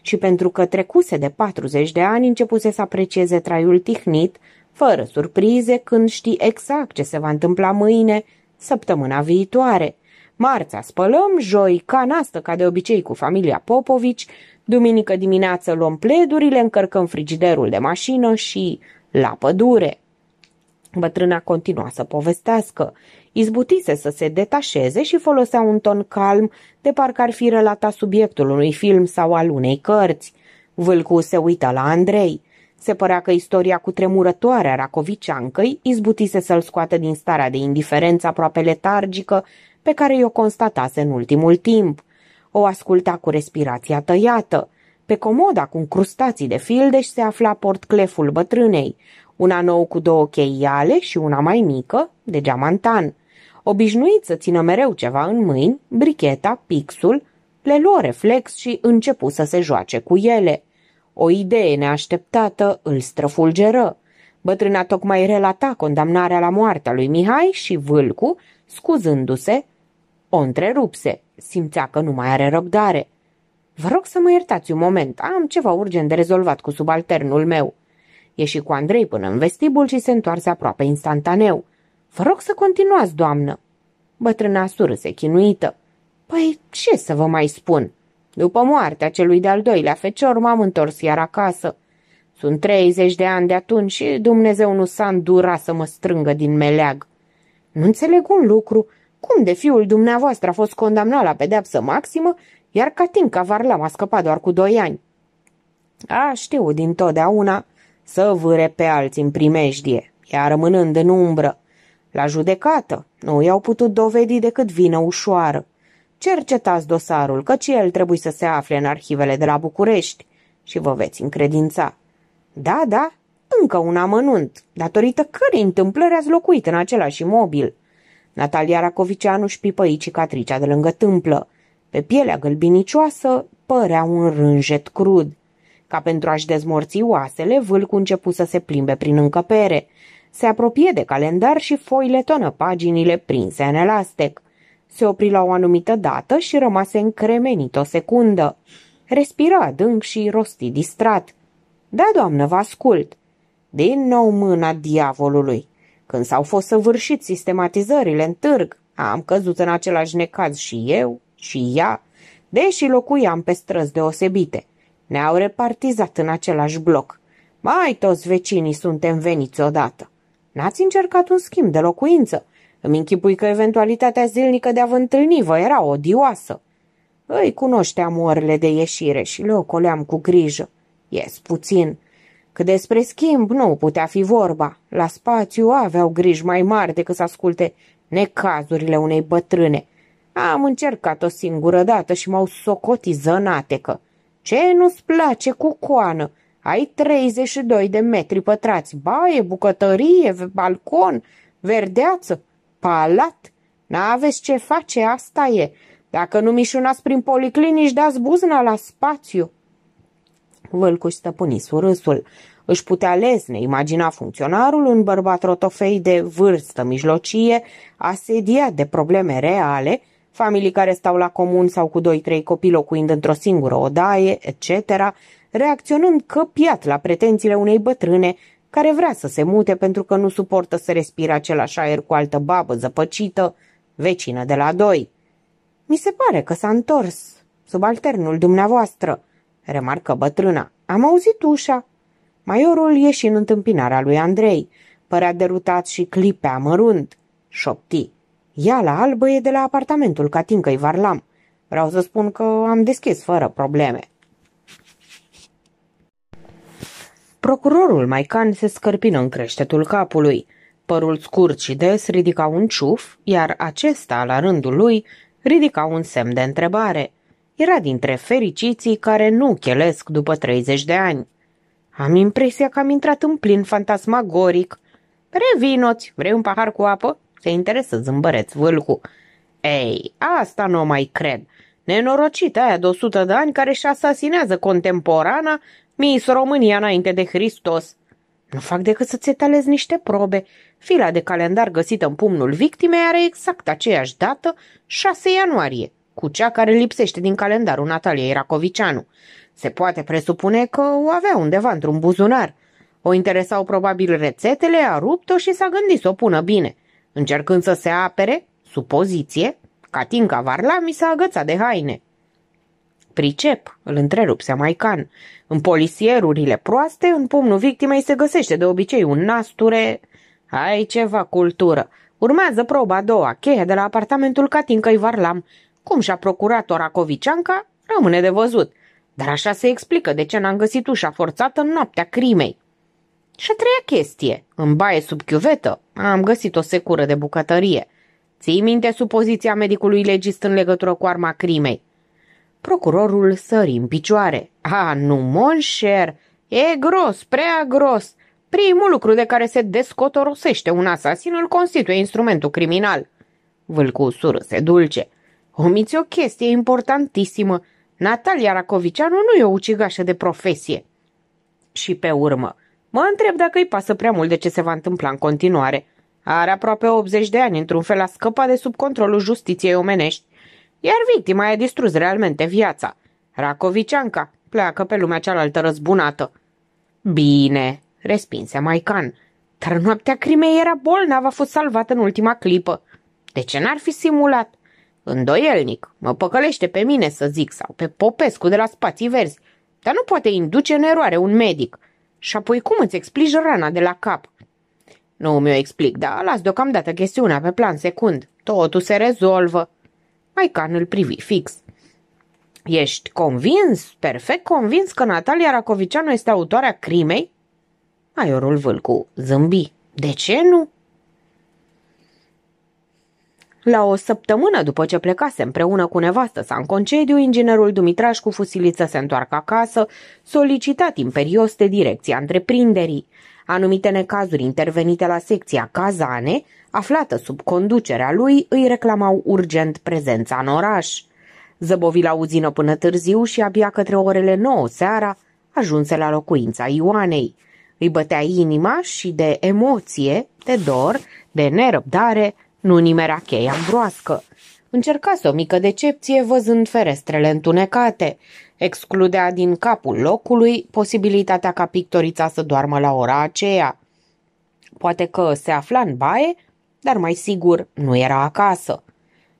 Și pentru că trecuse de 40 de ani, începuse să aprecieze traiul tihnit, fără surprize, când știi exact ce se va întâmpla mâine, săptămâna viitoare – Marța spălăm, joi canastă ca de obicei cu familia Popovici, duminică dimineață luăm pledurile, încărcăm frigiderul de mașină și la pădure. Bătrâna continua să povestească. Izbutise să se detașeze și folosea un ton calm, de parcă ar fi relata subiectul unui film sau al unei cărți. Vâlcu se uită la Andrei. Se părea că istoria cu tremurătoare a Racoviceancăi izbutise să-l scoată din starea de indiferență aproape letargică pe care i-o constatase în ultimul timp. O asculta cu respirația tăiată. Pe comoda cu crustații de fildeș se afla portcleful bătrânei, una nouă cu două cheiale și una mai mică, de geamantan. Obișnuit să țină mereu ceva în mâini, bricheta, pixul, le luă reflex și începu să se joace cu ele. O idee neașteptată îl străfulgeră. Bătrâna tocmai relata condamnarea la moartea lui Mihai și Vâlcu, scuzându-se, o întrerupse. Simțea că nu mai are răbdare. Vă rog să mă iertați un moment, am ceva urgent de rezolvat cu subalternul meu. Ieși cu Andrei până în vestibul și se întoarse aproape instantaneu. Vă rog să continuați, doamnă. Bătrâna surâse chinuită. Păi ce să vă mai spun? După moartea celui de-al doilea fecior m-am întors iar acasă. Sunt 30 de ani de atunci și Dumnezeu nu s-a îndurat să mă strângă din meleag. Nu înțeleg un lucru, cum de fiul dumneavoastră a fost condamnat la pedeapsă maximă, iar Catinca Varlam a scăpat doar cu doi ani? A știu din totdeauna să vâre pe alții în primejdie, iar rămânând în umbră. La judecată nu i-au putut dovedi decât vină ușoară. Cercetați dosarul, căci el trebuie să se afle în arhivele de la București și vă veți încredința. Da, da, încă un amănunt, datorită cărei întâmplări ați locuit în același imobil. Natalia Racoviceanu își pipăi cicatricea de lângă tâmplă. Pe pielea gălbinicioasă părea un rânjet crud. Ca pentru a-și dezmorți oasele, vâlcul începu să se plimbe prin încăpere. Se apropie de calendar și tonă paginile prinse în elastec. Se opri la o anumită dată și rămase încremenit o secundă. Respira adânc și rosti distrat. Da, doamnă, vă ascult. Din nou mâna diavolului. Când s-au fost săvârșit sistematizările în târg, am căzut în același necaz și eu, și ea, deși locuiam pe străzi deosebite. Ne-au repartizat în același bloc. Mai toți vecinii suntem veniți odată. N-ați încercat un schimb de locuință. Îmi închipui că eventualitatea zilnică de a vă întâlni vă era odioasă. Îi cunoșteam orele de ieșire și le ocoleam cu grijă. Ies puțin, Că despre schimb nu putea fi vorba. La spațiu aveau griji mai mari decât să asculte necazurile unei bătrâne. Am încercat o singură dată și m-au socotizănate că Ce nu-ți place cu coană? Ai 32 de metri pătrați, baie, bucătărie, balcon, verdeață, palat. N-aveți ce face, asta e. Dacă nu mișunați prin policlinici, dați buzna la spațiu. Vâlcu își stăpâni surâsul. Își putea lesne imagina funcționarul un bărbat rotofei de vârstă mijlocie, asediat de probleme reale, familii care stau la comun sau cu doi-trei copii locuind într-o singură odaie, etc., reacționând căpiat la pretențiile unei bătrâne care vrea să se mute pentru că nu suportă să respire același aer cu altă babă zăpăcită, vecină de la doi. Mi se pare că s-a întors, subalternul dumneavoastră, remarcă bătrâna. Am auzit ușa. Maiorul ieși în întâmpinarea lui Andrei. Părea derutat și clipea mărunt. Șopti. Ea la albă e de la apartamentul Catincăi Varlam. Vreau să spun că am deschis fără probleme. Procurorul Maican se scărpină în creștetul capului. Părul scurt și des ridica un ciuf, iar acesta, la rândul lui, ridica un semn de întrebare – era dintre fericiții care nu chelesc după 30 de ani. Am impresia că am intrat în plin fantasmagoric. Revinoți, vrei un pahar cu apă? Se interesă zâmbăreț vâlcu. Ei, asta nu mai cred. Nenorocită aia de 100 de ani care și asasinează contemporana Miss România înainte de Hristos. Nu fac decât să etalez niște probe. Fila de calendar găsită în pumnul victimei are exact aceeași dată, 6 ianuarie cu cea care lipsește din calendarul Nataliei Racovicianu. Se poate presupune că o avea undeva într-un buzunar. O interesau probabil rețetele, a rupt-o și s-a gândit să o pună bine. Încercând să se apere, supoziție, Catinca mi s-a agățat de haine. Pricep, îl întrerupse Maican. În polisierurile proaste, în pumnul victimei se găsește de obicei un nasture... Ai ceva cultură. Urmează proba a doua, cheia de la apartamentul Catincăi Varlam. Cum și-a procurat-o Racoviceanca, rămâne de văzut. Dar așa se explică de ce n-am găsit ușa forțată în noaptea crimei. Și a treia chestie, în baie sub chiuvetă, am găsit o secură de bucătărie. Ții minte supoziția medicului legist în legătură cu arma crimei. Procurorul sări în picioare. A, nu, monșer, e gros, prea gros. Primul lucru de care se descotorosește un asasin îl constituie instrumentul criminal. Vâlcu surâse dulce. Omiți o chestie importantissimă. Natalia Racovicianu nu e o ucigașă de profesie. Și pe urmă, mă întreb dacă îi pasă prea mult de ce se va întâmpla în continuare. Are aproape 80 de ani, într-un fel a scăpat de sub controlul justiției omenești, iar victima i-a distrus realmente viața. Racovicianca pleacă pe lumea cealaltă răzbunată. Bine, respinse Maican, dar noaptea crimei era bolnav, a fost salvat în ultima clipă. De ce n-ar fi simulat? Îndoielnic, mă păcălește pe mine să zic sau pe Popescu de la spații verzi, dar nu poate induce în eroare un medic. Și apoi cum îți explici rana de la cap? Nu mi-o explic, dar las deocamdată chestiunea pe plan secund. Totul se rezolvă. Maican îl privi fix. Ești convins, perfect convins că Natalia Racoviceanu este autoarea crimei? Maiorul Vâlcu zâmbi. De ce nu? La o săptămână după ce plecase împreună cu nevastă sa în concediu, inginerul Dumitraș cu fusiliță se întoarcă acasă, solicitat imperios de direcția întreprinderii. Anumite necazuri intervenite la secția Cazane, aflată sub conducerea lui, îi reclamau urgent prezența în oraș. Zăbovi la uzină până târziu și abia către orele 9 seara ajunse la locuința Ioanei. Îi bătea inima și de emoție, de dor, de nerăbdare, nu nimerea cheia în broască. Încercase o mică decepție văzând ferestrele întunecate. Excludea din capul locului posibilitatea ca pictorița să doarmă la ora aceea. Poate că se afla în baie, dar mai sigur nu era acasă.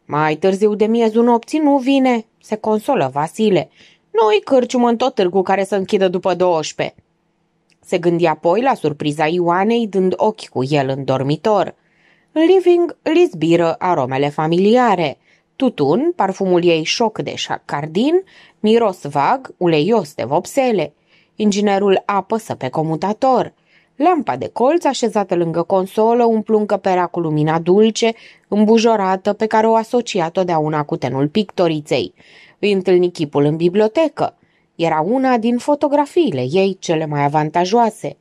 Mai târziu de miezul nopții nu vine, se consolă Vasile. Nu-i cârcium în tot târgul care să închidă după 12. Se gândi apoi la surpriza Ioanei, dând ochi cu el în dormitor. Living zbiră aromele familiare, tutun, parfumul ei șoc de șacardin, miros vag, uleios de vopsele. Inginerul apăsă pe comutator. Lampa de colț așezată lângă consolă umplu în cu lumina dulce, îmbujorată, pe care o asocia totdeauna cu tenul pictoriței. Îi întâlni chipul în bibliotecă. Era una din fotografiile ei cele mai avantajoase.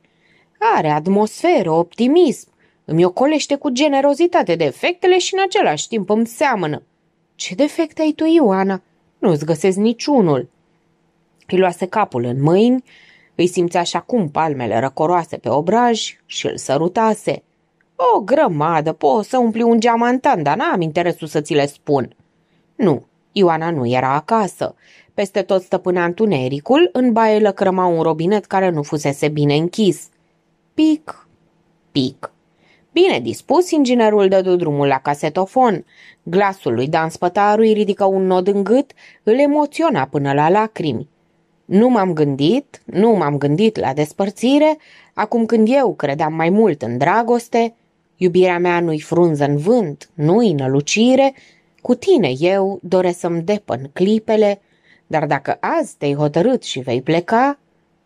Are atmosferă, optimism, îmi ocolește cu generozitate defectele și în același timp îmi seamănă. Ce defecte ai tu, Ioana? Nu-ți găsesc niciunul. Îi luase capul în mâini, îi simțea și acum palmele răcoroase pe obraj și îl sărutase. O grămadă, poți să umpli un geamantan, dar n-am interesul să ți le spun. Nu, Ioana nu era acasă. Peste tot stăpânea întunericul, în baie lăcrăma un robinet care nu fusese bine închis. Pic, pic. Bine dispus, inginerul dădu drumul la casetofon. Glasul lui Dan îi ridică un nod în gât, îl emoționa până la lacrimi. Nu m-am gândit, nu m-am gândit la despărțire, acum când eu credeam mai mult în dragoste, iubirea mea nu-i frunză în vânt, nu-i nălucire, cu tine eu doresc să-mi depăn clipele, dar dacă azi te-ai hotărât și vei pleca,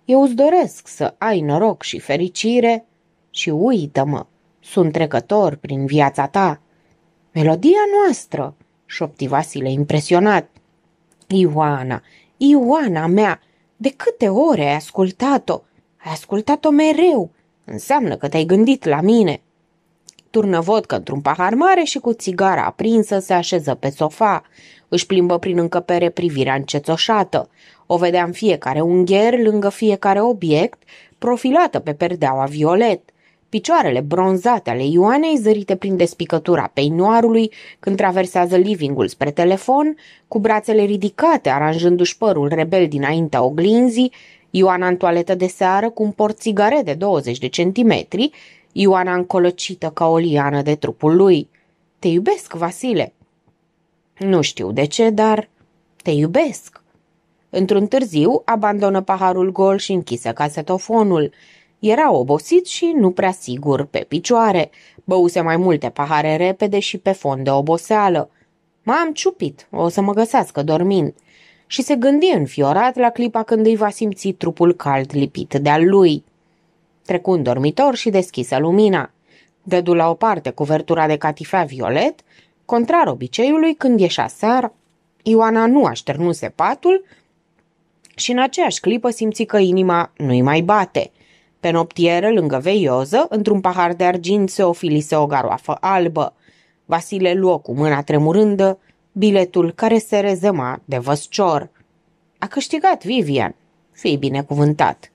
eu îți doresc să ai noroc și fericire și uită-mă, sunt trecător prin viața ta. Melodia noastră, șopti Vasile impresionat. Ioana, Ioana mea, de câte ore ai ascultat-o? Ai ascultat-o mereu. Înseamnă că te-ai gândit la mine. Turnă vodcă într-un pahar mare și cu țigara aprinsă se așeză pe sofa. Își plimbă prin încăpere privirea încețoșată. O vedea în fiecare ungher, lângă fiecare obiect, profilată pe perdeaua violet. Picioarele bronzate ale Ioanei zărite prin despicătura peinoarului când traversează livingul spre telefon, cu brațele ridicate, aranjându-și părul rebel dinaintea oglinzii, Ioana în toaletă de seară cu un porțigare de 20 de centimetri, Ioana încolăcită ca o liană de trupul lui. Te iubesc, Vasile! Nu știu de ce, dar te iubesc! Într-un târziu, abandonă paharul gol și închise casetofonul. Era obosit și nu prea sigur pe picioare. Băuse mai multe pahare repede și pe fond de oboseală. M-am ciupit, o să mă găsească dormind. Și se gândi înfiorat la clipa când îi va simți trupul cald lipit de-al lui. Trecu în dormitor și deschisă lumina. Dădu la o parte cuvertura de catifea violet, contrar obiceiului când ieșea seara, Ioana nu așternuse patul și în aceeași clipă simți că inima nu-i mai bate – pe noptieră, lângă veioză, într-un pahar de argint se ofilise o garoafă albă. Vasile luă cu mâna tremurândă biletul care se rezema de văscior. A câștigat Vivian. Fii binecuvântat.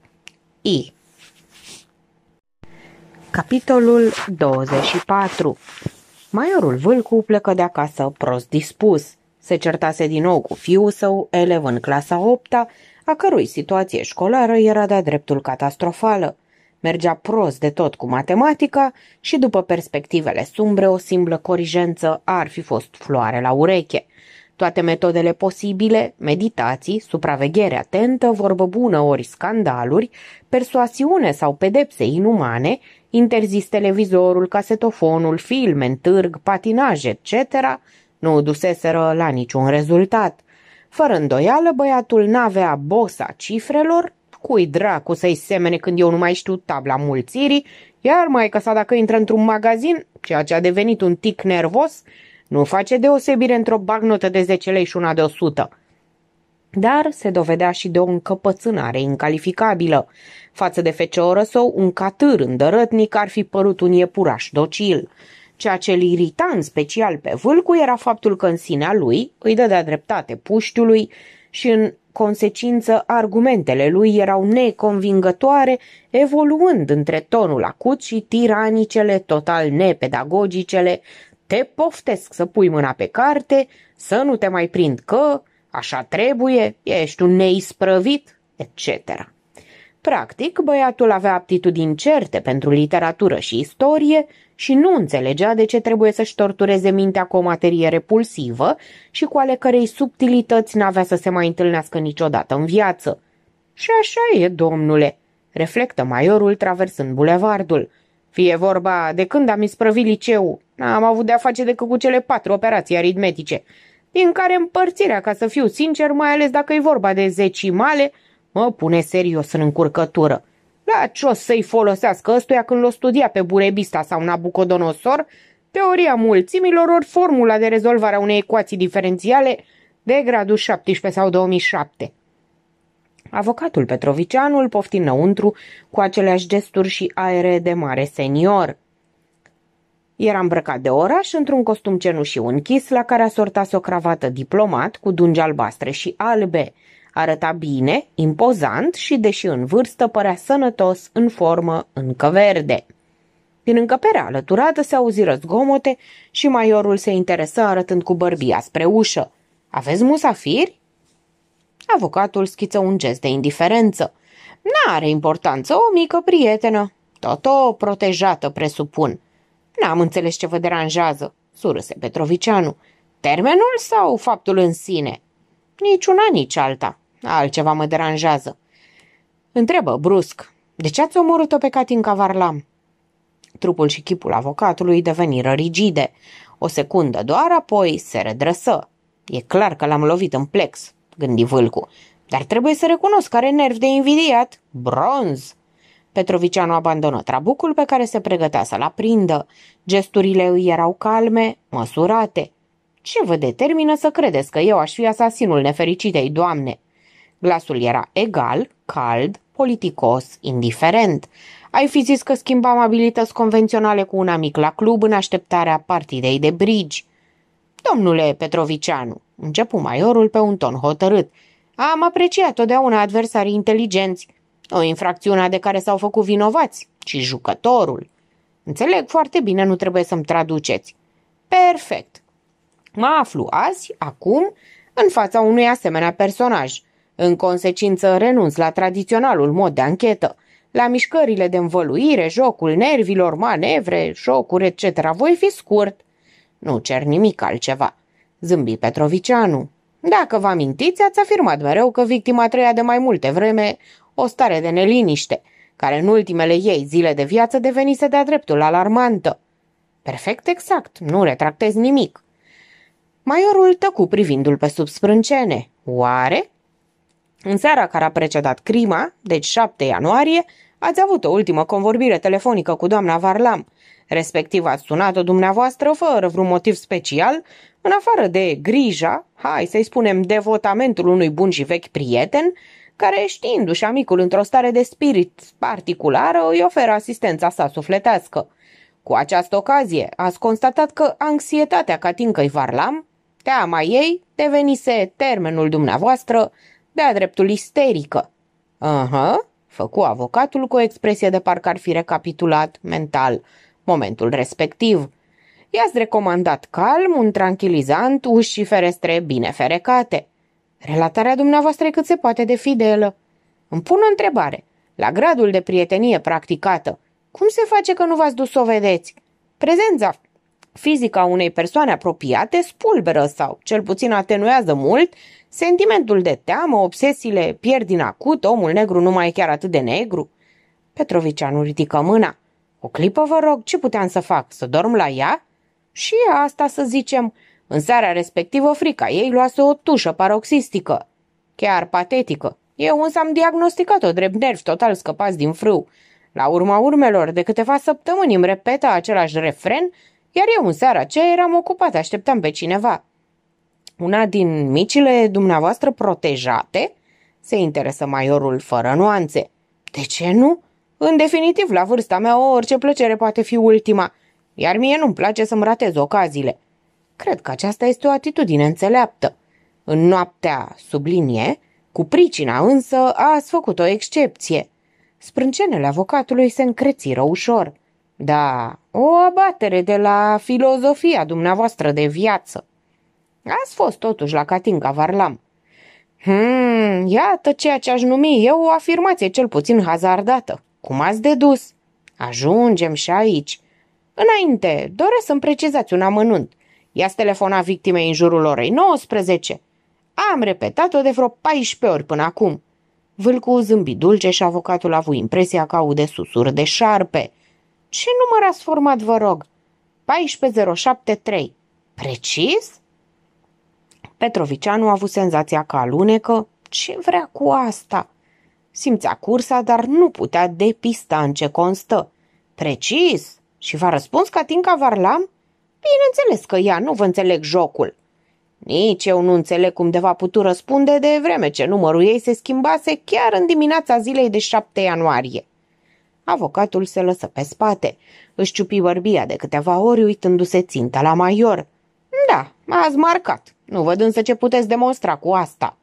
I. Capitolul 24 Maiorul Vâlcu plecă de acasă prost dispus. Se certase din nou cu fiul său, elev în clasa 8 -a, a cărui situație școlară era de-a dreptul catastrofală. Mergea prost de tot cu matematica și, după perspectivele sumbre, o simplă corijență ar fi fost floare la ureche. Toate metodele posibile, meditații, supraveghere atentă, vorbă bună ori scandaluri, persoasiune sau pedepse inumane, interzis televizorul, casetofonul, filme târg, patinaje, etc., nu duseseră la niciun rezultat – fără îndoială, băiatul n-avea bosa cifrelor, cui dracu să-i semene când eu nu mai știu tabla mulțirii, iar mai căsa dacă intră într-un magazin, ceea ce a devenit un tic nervos, nu face deosebire între o bagnotă de 10 lei și una de 100. Dar se dovedea și de o încăpățânare incalificabilă. Față de fecioră său, un catâr îndărătnic ar fi părut un iepuraș docil. Ceea ce îl irita în special pe vâlcu era faptul că în sinea lui îi dădea dreptate puștiului și în consecință argumentele lui erau neconvingătoare, evoluând între tonul acut și tiranicele, total nepedagogicele, te poftesc să pui mâna pe carte, să nu te mai prind că, așa trebuie, ești un neisprăvit, etc. Practic, băiatul avea aptitudini certe pentru literatură și istorie, și nu înțelegea de ce trebuie să-și tortureze mintea cu o materie repulsivă și cu ale cărei subtilități n-avea să se mai întâlnească niciodată în viață. Și așa e, domnule, reflectă maiorul traversând bulevardul. Fie vorba de când am isprăvit liceu, am avut de-a face decât cu cele patru operații aritmetice, din care împărțirea, ca să fiu sincer, mai ales dacă e vorba de zecimale, mă pune serios în încurcătură. La da, ce o să-i folosească ăstuia când l-o studia pe Burebista sau Nabucodonosor, teoria mulțimilor ori formula de rezolvare a unei ecuații diferențiale de gradul 17 sau 2007. Avocatul Petrovicianul pofti înăuntru cu aceleași gesturi și aere de mare senior. Era îmbrăcat de oraș într-un costum cenușiu închis la care asortase o cravată diplomat cu dungi albastre și albe, Arăta bine, impozant și, deși în vârstă, părea sănătos, în formă, încă verde. Din încăperea alăturată se auziră zgomote și maiorul se interesă arătând cu bărbia spre ușă. Aveți musafiri?" Avocatul schiță un gest de indiferență. N-are importanță, o mică prietenă. Tot o protejată, presupun. N-am înțeles ce vă deranjează, surâse Petrovicianu. Termenul sau faptul în sine? Nici una, nici alta. Altceva mă deranjează. Întrebă brusc, de ce ați omorât-o pe Catinca Varlam? Trupul și chipul avocatului deveniră rigide. O secundă doar, apoi se redresă. E clar că l-am lovit în plex, gândi vâlcu. Dar trebuie să recunosc că are nerv de invidiat. Bronz! Petrovicianu abandonă trabucul pe care se pregătea să-l aprindă. Gesturile îi erau calme, măsurate. Ce vă determină să credeți că eu aș fi asasinul nefericitei doamne? Glasul era egal, cald, politicos, indiferent. Ai fi zis că schimbam abilități convenționale cu un amic la club în așteptarea partidei de brigi. Domnule Petrovicianu, începu maiorul pe un ton hotărât, am apreciat totdeauna adversarii inteligenți. O infracțiune de care s-au făcut vinovați, ci jucătorul. Înțeleg foarte bine, nu trebuie să-mi traduceți. Perfect. Mă aflu azi, acum, în fața unui asemenea personaj – în consecință, renunț la tradiționalul mod de anchetă, la mișcările de învăluire, jocul nervilor, manevre, șocuri, etc. Voi fi scurt. Nu cer nimic altceva. Zâmbi Petrovicianu. Dacă vă amintiți, ați afirmat mereu că victima trăia de mai multe vreme o stare de neliniște, care în ultimele ei zile de viață devenise de-a dreptul alarmantă. Perfect exact, nu retractez nimic. Maiorul tăcu privindu-l pe sub sprâncene. Oare? În seara care a precedat crima, deci 7 ianuarie, ați avut o ultimă convorbire telefonică cu doamna Varlam. Respectiv ați sunat-o dumneavoastră fără vreun motiv special, în afară de grija, hai să-i spunem devotamentul unui bun și vechi prieten, care, știindu-și amicul într-o stare de spirit particulară, îi oferă asistența sa sufletească. Cu această ocazie, ați constatat că anxietatea Catincăi Varlam, teama ei, devenise termenul dumneavoastră de-a dreptul isterică. Aha, făcu avocatul cu o expresie de parcă ar fi recapitulat mental momentul respectiv. I-ați recomandat calm, un tranquilizant, uși și ferestre bine ferecate. Relatarea dumneavoastră e cât se poate de fidelă. Îmi pun o întrebare. La gradul de prietenie practicată, cum se face că nu v-ați dus să o vedeți? Prezența fizica unei persoane apropiate spulberă sau, cel puțin, atenuează mult Sentimentul de teamă, obsesiile pierd din acut, omul negru nu mai e chiar atât de negru. nu ridică mâna. O clipă, vă rog, ce puteam să fac? Să dorm la ea? Și asta să zicem. În seara respectivă, frica ei luase o tușă paroxistică. Chiar patetică. Eu însă am diagnosticat-o drept nervi total scăpați din frâu. La urma urmelor, de câteva săptămâni îmi repetă același refren, iar eu în seara aceea eram ocupat, așteptam pe cineva. Una din micile dumneavoastră protejate?" se interesă maiorul fără nuanțe. De ce nu? În definitiv, la vârsta mea, orice plăcere poate fi ultima, iar mie nu-mi place să-mi ratez ocaziile. Cred că aceasta este o atitudine înțeleaptă. În noaptea, sublinie, cu pricina însă ați făcut o excepție. Sprâncenele avocatului se încrețiră ușor. Da, o abatere de la filozofia dumneavoastră de viață. Ați fost totuși la Catinga Varlam. Hmm, iată ceea ce aș numi eu o afirmație cel puțin hazardată. Cum ați dedus? Ajungem și aici. Înainte, doresc să-mi precizați un amănunt. I-ați telefonat victimei în jurul orei 19. Am repetat-o de vreo 14 ori până acum. Vâlcu zâmbi dulce și avocatul a avut impresia că aude susuri de șarpe. Ce număr ați format, vă rog? 14073. Precis? Petrovicianu a avut senzația că alunecă. Ce vrea cu asta? Simțea cursa, dar nu putea depista în ce constă. Precis! Și v-a răspuns Catinca Varlam? Bineînțeles că ea, nu vă înțeleg jocul. Nici eu nu înțeleg cum de va putut răspunde de vreme ce numărul ei se schimbase chiar în dimineața zilei de 7 ianuarie. Avocatul se lăsă pe spate, își ciupi bărbia de câteva ori uitându-se țintă la maior. Da, ați marcat, nu văd însă ce puteți demonstra cu asta.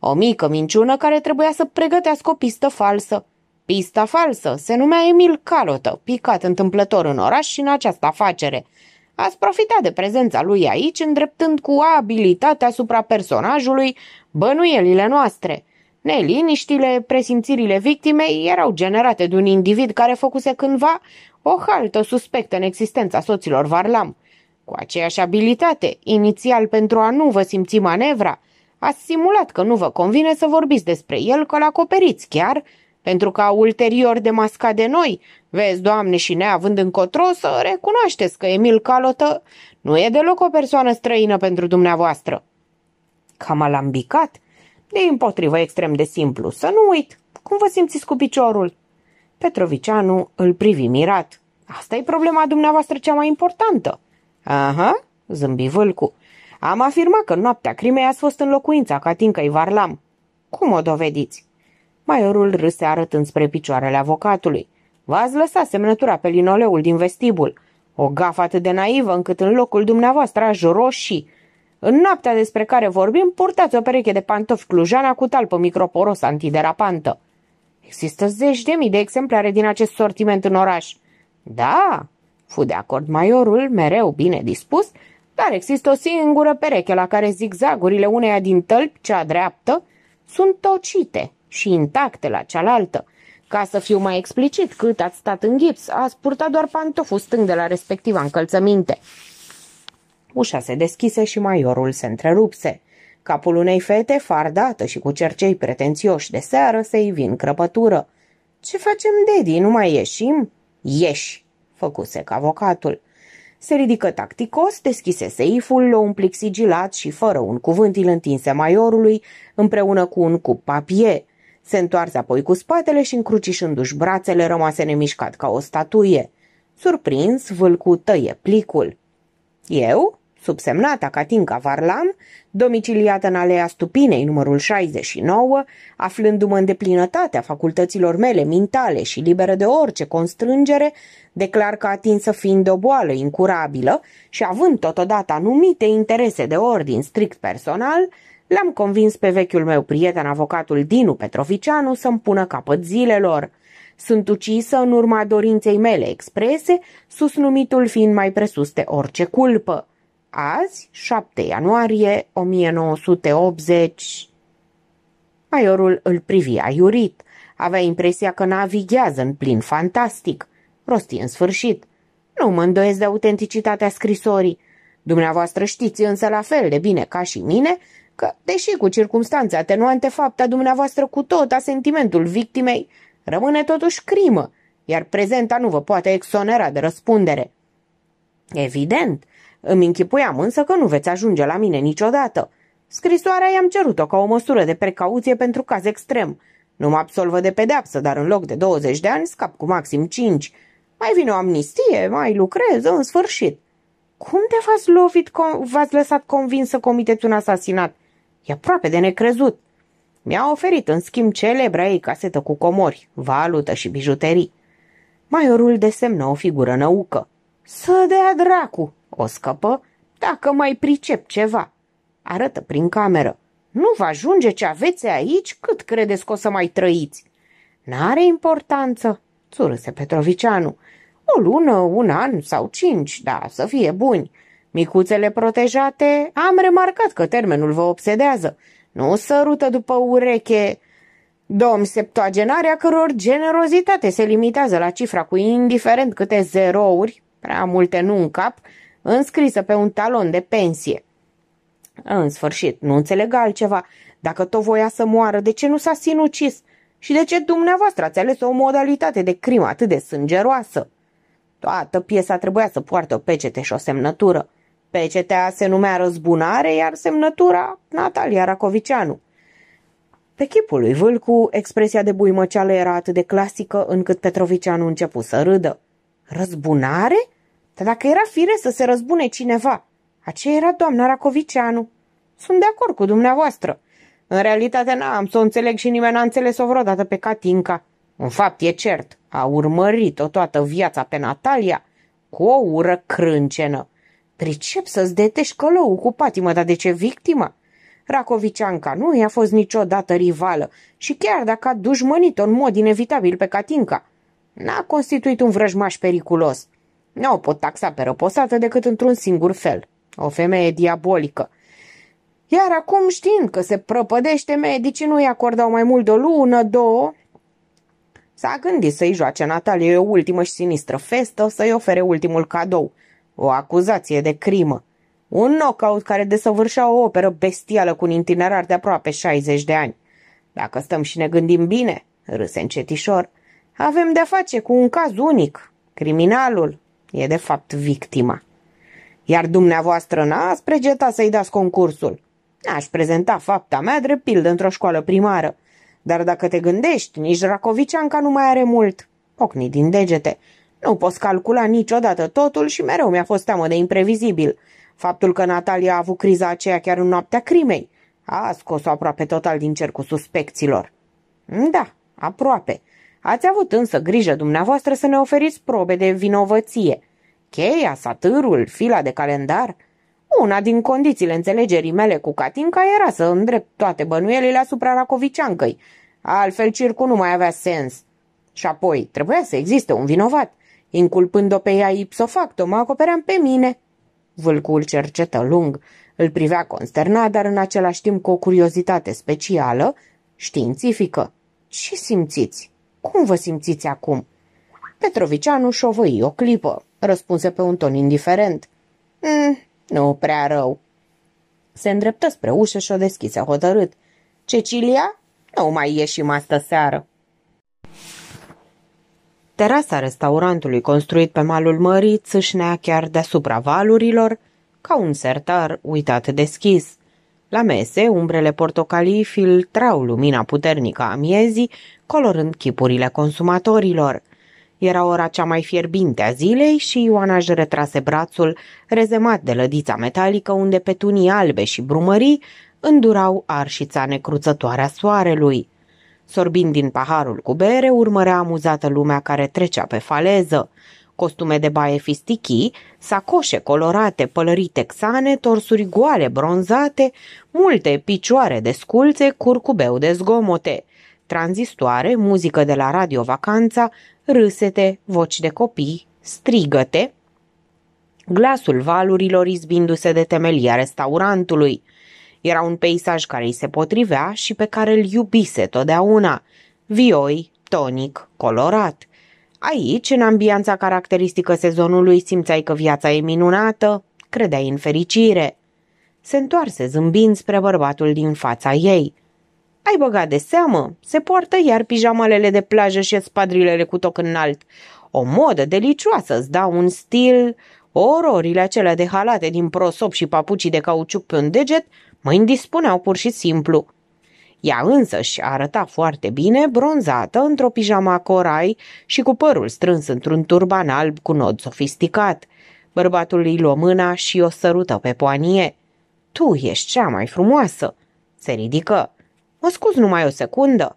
O mică minciună care trebuia să pregătească o pistă falsă. Pista falsă se numea Emil Calotă, picat întâmplător în oraș și în această afacere. Ați profitat de prezența lui aici, îndreptând cu abilitate asupra personajului bănuielile noastre. Neliniștile, presimțirile victimei erau generate de un individ care făcuse cândva o haltă suspectă în existența soților Varlam. Cu aceeași abilitate, inițial pentru a nu vă simți manevra, ați simulat că nu vă convine să vorbiți despre el, că-l acoperiți chiar, pentru ca ulterior de masca de noi, vezi, doamne, și neavând încotro să recunoașteți că Emil Calotă nu e deloc o persoană străină pentru dumneavoastră. Cam alambicat? De împotrivă extrem de simplu, să nu uit. Cum vă simțiți cu piciorul? Petrovicianu îl privi mirat. asta e problema dumneavoastră cea mai importantă. Aha, zâmbi vâlcu. Am afirmat că noaptea crimei ați fost în locuința Catincăi Varlam. Cum o dovediți? Maiorul râse arătând spre picioarele avocatului. V-ați lăsat semnătura pe linoleul din vestibul. O gafă atât de naivă încât în locul dumneavoastră aș roșii. În noaptea despre care vorbim, purtați o pereche de pantofi clujana cu talpă microporos antiderapantă. Există zeci de mii de exemplare din acest sortiment în oraș. Da, Fu de acord maiorul, mereu bine dispus, dar există o singură pereche la care zigzagurile uneia din tălpi, cea dreaptă, sunt tocite și intacte la cealaltă. Ca să fiu mai explicit, cât ați stat în gips, ați purtat doar pantoful stâng de la respectiva încălțăminte. Ușa se deschise și maiorul se întrerupse. Capul unei fete, fardată și cu cercei pretențioși de seară, se-i vin crăpătură. Ce facem, Dedi? Nu mai ieșim?" Ieși!" făcuse ca avocatul. Se ridică tacticos, deschise seiful, lua un plic sigilat și, fără un cuvânt, îl întinse maiorului, împreună cu un cup papie. Se întoarse apoi cu spatele și, încrucișându-și brațele, rămase nemișcat ca o statuie. Surprins, vâlcu tăie plicul. Eu?" subsemnata Catinca Varlam, domiciliată în Alea Stupinei, numărul 69, aflându-mă în deplinătatea facultăților mele mentale și liberă de orice constrângere, declar că atinsă fiind o boală incurabilă și având totodată anumite interese de ordin strict personal, l-am convins pe vechiul meu prieten, avocatul Dinu Petrovicianu să-mi pună capăt zilelor. Sunt ucisă în urma dorinței mele exprese, susnumitul fiind mai presus de orice culpă. Azi, 7 ianuarie 1980. Maiorul îl privi aiurit. Avea impresia că navighează în plin fantastic. Rosti în sfârșit. Nu mă îndoiesc de autenticitatea scrisorii. Dumneavoastră știți însă la fel de bine ca și mine că, deși cu circunstanțe atenuante, fapta dumneavoastră cu tot a sentimentul victimei rămâne totuși crimă, iar prezenta nu vă poate exonera de răspundere. Evident, îmi închipuiam însă că nu veți ajunge la mine niciodată. Scrisoarea i-am cerut-o ca o măsură de precauție pentru caz extrem. Nu mă absolvă de pedeapsă, dar în loc de 20 de ani scap cu maxim 5. Mai vine o amnistie, mai lucrez, în sfârșit. Cum te v-ați lovit, v-ați lăsat convins să comiteți un asasinat? E aproape de necrezut. Mi-a oferit, în schimb, celebra ei casetă cu comori, valută și bijuterii. Maiorul desemnă o figură năucă. Să dea dracu! O scăpă dacă mai pricep ceva. Arătă prin cameră. Nu vă ajunge ce aveți aici cât credeți că o să mai trăiți. N-are importanță, țurâse Petrovicianu. O lună, un an sau cinci, da, să fie buni. Micuțele protejate, am remarcat că termenul vă obsedează. Nu sărută după ureche domn septuagenari a căror generozitate se limitează la cifra cu indiferent câte zerouri, prea multe nu în cap, înscrisă pe un talon de pensie. În sfârșit, nu înțeleg altceva. Dacă tot voia să moară, de ce nu s-a sinucis? Și de ce dumneavoastră ați ales o modalitate de crimă atât de sângeroasă? Toată piesa trebuia să poartă o pecete și o semnătură. Pecetea se numea răzbunare, iar semnătura Natalia Racovicianu. Pe chipul lui Vâlcu, expresia de buimăceală era atât de clasică încât Petrovicianu început să râdă. Răzbunare? Dar dacă era fire să se răzbune cineva, aceea era doamna Racoviceanu. Sunt de acord cu dumneavoastră. În realitate n-am să o înțeleg și nimeni n-a înțeles-o vreodată pe Catinca. În fapt e cert, a urmărit-o toată viața pe Natalia cu o ură crâncenă. Pricep să-ți detești călăul cu patimă, dar de ce victimă? Racoviceanca nu i-a fost niciodată rivală și chiar dacă a dușmănit-o în mod inevitabil pe Catinca, n-a constituit un vrăjmaș periculos. Nu o pot taxa pe răposată decât într-un singur fel. O femeie diabolică. Iar acum știind că se prăpădește, medicii nu-i acordau mai mult de o lună, două. S-a gândit să-i joace Natalie o ultimă și sinistră festă, să-i ofere ultimul cadou. O acuzație de crimă. Un knockout care desăvârșea o operă bestială cu un itinerar de aproape 60 de ani. Dacă stăm și ne gândim bine, râse încetișor, avem de-a face cu un caz unic. Criminalul, E de fapt victima. Iar dumneavoastră n-ați pregeta să-i dați concursul. Aș prezenta fapta mea drept pildă într-o școală primară. Dar dacă te gândești, nici Racovicianca nu mai are mult. Pocni din degete. Nu poți calcula niciodată totul și mereu mi-a fost teamă de imprevizibil. Faptul că Natalia a avut criza aceea chiar în noaptea crimei a scos-o aproape total din cercul suspecților. Da, aproape. Ați avut însă grijă dumneavoastră să ne oferiți probe de vinovăție. Cheia, satârul, fila de calendar. Una din condițiile înțelegerii mele cu Catinca era să îndrept toate bănuielile asupra Racoviceancăi. Altfel circul nu mai avea sens. Și apoi, trebuia să existe un vinovat. Inculpând-o pe ea ipsofacto, mă acopeream pe mine. Vâlcul cercetă lung, îl privea consternat, dar în același timp cu o curiozitate specială, științifică. Ce simțiți? Cum vă simțiți acum?" Petrovicianu șovăi o clipă, răspunse pe un ton indiferent. Mm, nu prea rău. Se îndreptă spre ușă și o deschise hotărât. Cecilia, nu mai ieșim astă seară. Terasa restaurantului construit pe malul mării țâșnea chiar deasupra valurilor, ca un sertar uitat deschis. La mese, umbrele portocalii filtrau lumina puternică a miezii, colorând chipurile consumatorilor. Era ora cea mai fierbinte a zilei și Ioana își retrase brațul, rezemat de lădița metalică unde petunii albe și brumării îndurau arșița necruțătoare a soarelui. Sorbind din paharul cu bere, urmărea amuzată lumea care trecea pe faleză costume de baie fistichi, sacoșe colorate, pălării texane, torsuri goale, bronzate, multe picioare de sculțe, curcubeu de zgomote, tranzistoare, muzică de la radio vacanța, râsete, voci de copii, strigăte, glasul valurilor izbindu-se de temelia restaurantului. Era un peisaj care îi se potrivea și pe care îl iubise totdeauna, vioi, tonic, colorat – Aici, în ambianța caracteristică sezonului, simțeai că viața e minunată, credeai în fericire. Se întoarse zâmbind spre bărbatul din fața ei. Ai băgat de seamă, se poartă iar pijamalele de plajă și spadrilele cu toc înalt. O modă delicioasă îți da un stil... Ororile acelea de halate din prosop și papucii de cauciuc pe un deget mă indispuneau pur și simplu. Ea însă și arăta foarte bine, bronzată, într-o pijama corai și cu părul strâns într-un turban alb cu nod sofisticat. Bărbatul îi luă mâna și o sărută pe poanie. Tu ești cea mai frumoasă!" Se ridică. Mă scuz numai o secundă!"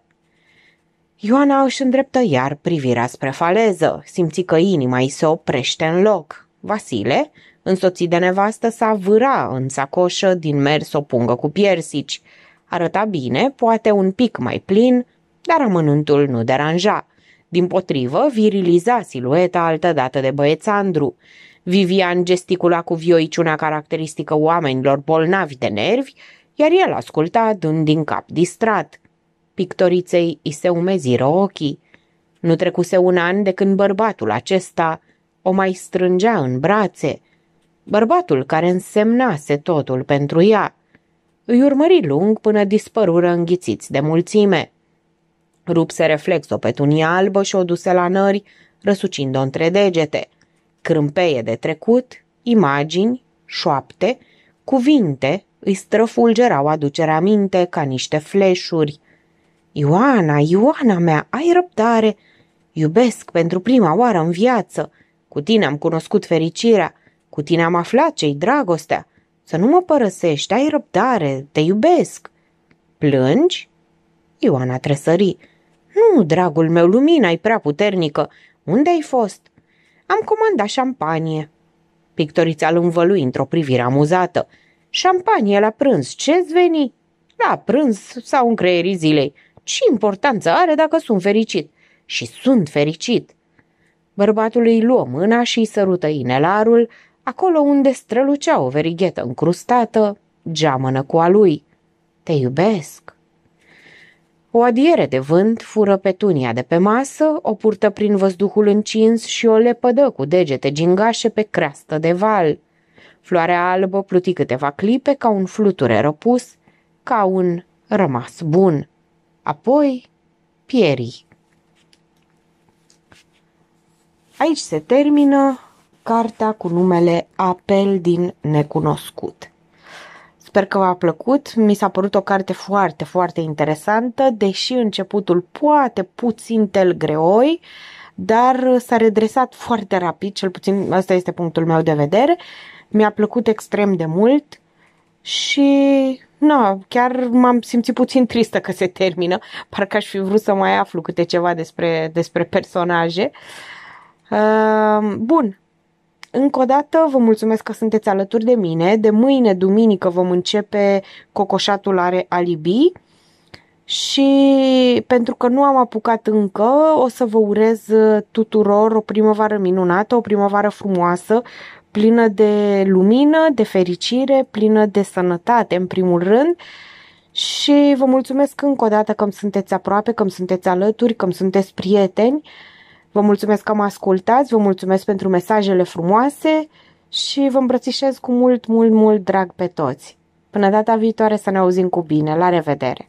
Ioana își îndreptă iar privirea spre faleză, simți că inima îi se oprește în loc. Vasile, însoțit de nevastă, s-a vâra în sacoșă din mers o pungă cu piersici – Arăta bine, poate un pic mai plin, dar amănuntul nu deranja. Din potrivă, viriliza silueta altădată de băiețandru. Vivian gesticula cu vioiciunea caracteristică oamenilor bolnavi de nervi, iar el asculta dând din cap distrat. Pictoriței îi se umeziră ochii. Nu trecuse un an de când bărbatul acesta o mai strângea în brațe. Bărbatul care însemnase totul pentru ea îi urmări lung până dispărură înghițiți de mulțime. Rupse reflex o petunie albă și o duse la nări, răsucind-o între degete. Crâmpeie de trecut, imagini, șoapte, cuvinte îi străfulgerau aducerea minte ca niște fleșuri. Ioana, Ioana mea, ai răbdare! Iubesc pentru prima oară în viață! Cu tine am cunoscut fericirea, cu tine am aflat ce-i dragostea, să nu mă părăsești, ai răbdare, te iubesc. Plângi? Ioana tresări. Nu, dragul meu, lumina e prea puternică. Unde ai fost? Am comandat șampanie. Pictorița îl învălui într-o privire amuzată. Șampanie la prânz, ce-ți veni? La prânz sau în creierii zilei. Ce importanță are dacă sunt fericit? Și sunt fericit. Bărbatul îi luă mâna și îi sărută inelarul, acolo unde strălucea o verighetă încrustată, geamănă cu a lui. Te iubesc! O adiere de vânt fură petunia de pe masă, o purtă prin văzduhul încins și o lepădă cu degete gingașe pe creastă de val. Floarea albă pluti câteva clipe ca un fluture răpus, ca un rămas bun. Apoi, pierii. Aici se termină cartea cu numele Apel din necunoscut. Sper că v-a plăcut, mi s-a părut o carte foarte, foarte interesantă, deși începutul poate puțin tel greoi, dar s-a redresat foarte rapid, cel puțin ăsta este punctul meu de vedere. Mi-a plăcut extrem de mult și No, chiar m-am simțit puțin tristă că se termină, parcă aș fi vrut să mai aflu câte ceva despre, despre personaje. Uh, bun, încă o dată vă mulțumesc că sunteți alături de mine. De mâine, duminică, vom începe Cocoșatul are alibi și pentru că nu am apucat încă, o să vă urez tuturor o primăvară minunată, o primăvară frumoasă, plină de lumină, de fericire, plină de sănătate în primul rând și vă mulțumesc încă o dată că sunteți aproape, că sunteți alături, că sunteți prieteni Vă mulțumesc că mă ascultați, vă mulțumesc pentru mesajele frumoase și vă îmbrățișez cu mult, mult, mult drag pe toți. Până data viitoare să ne auzim cu bine. La revedere!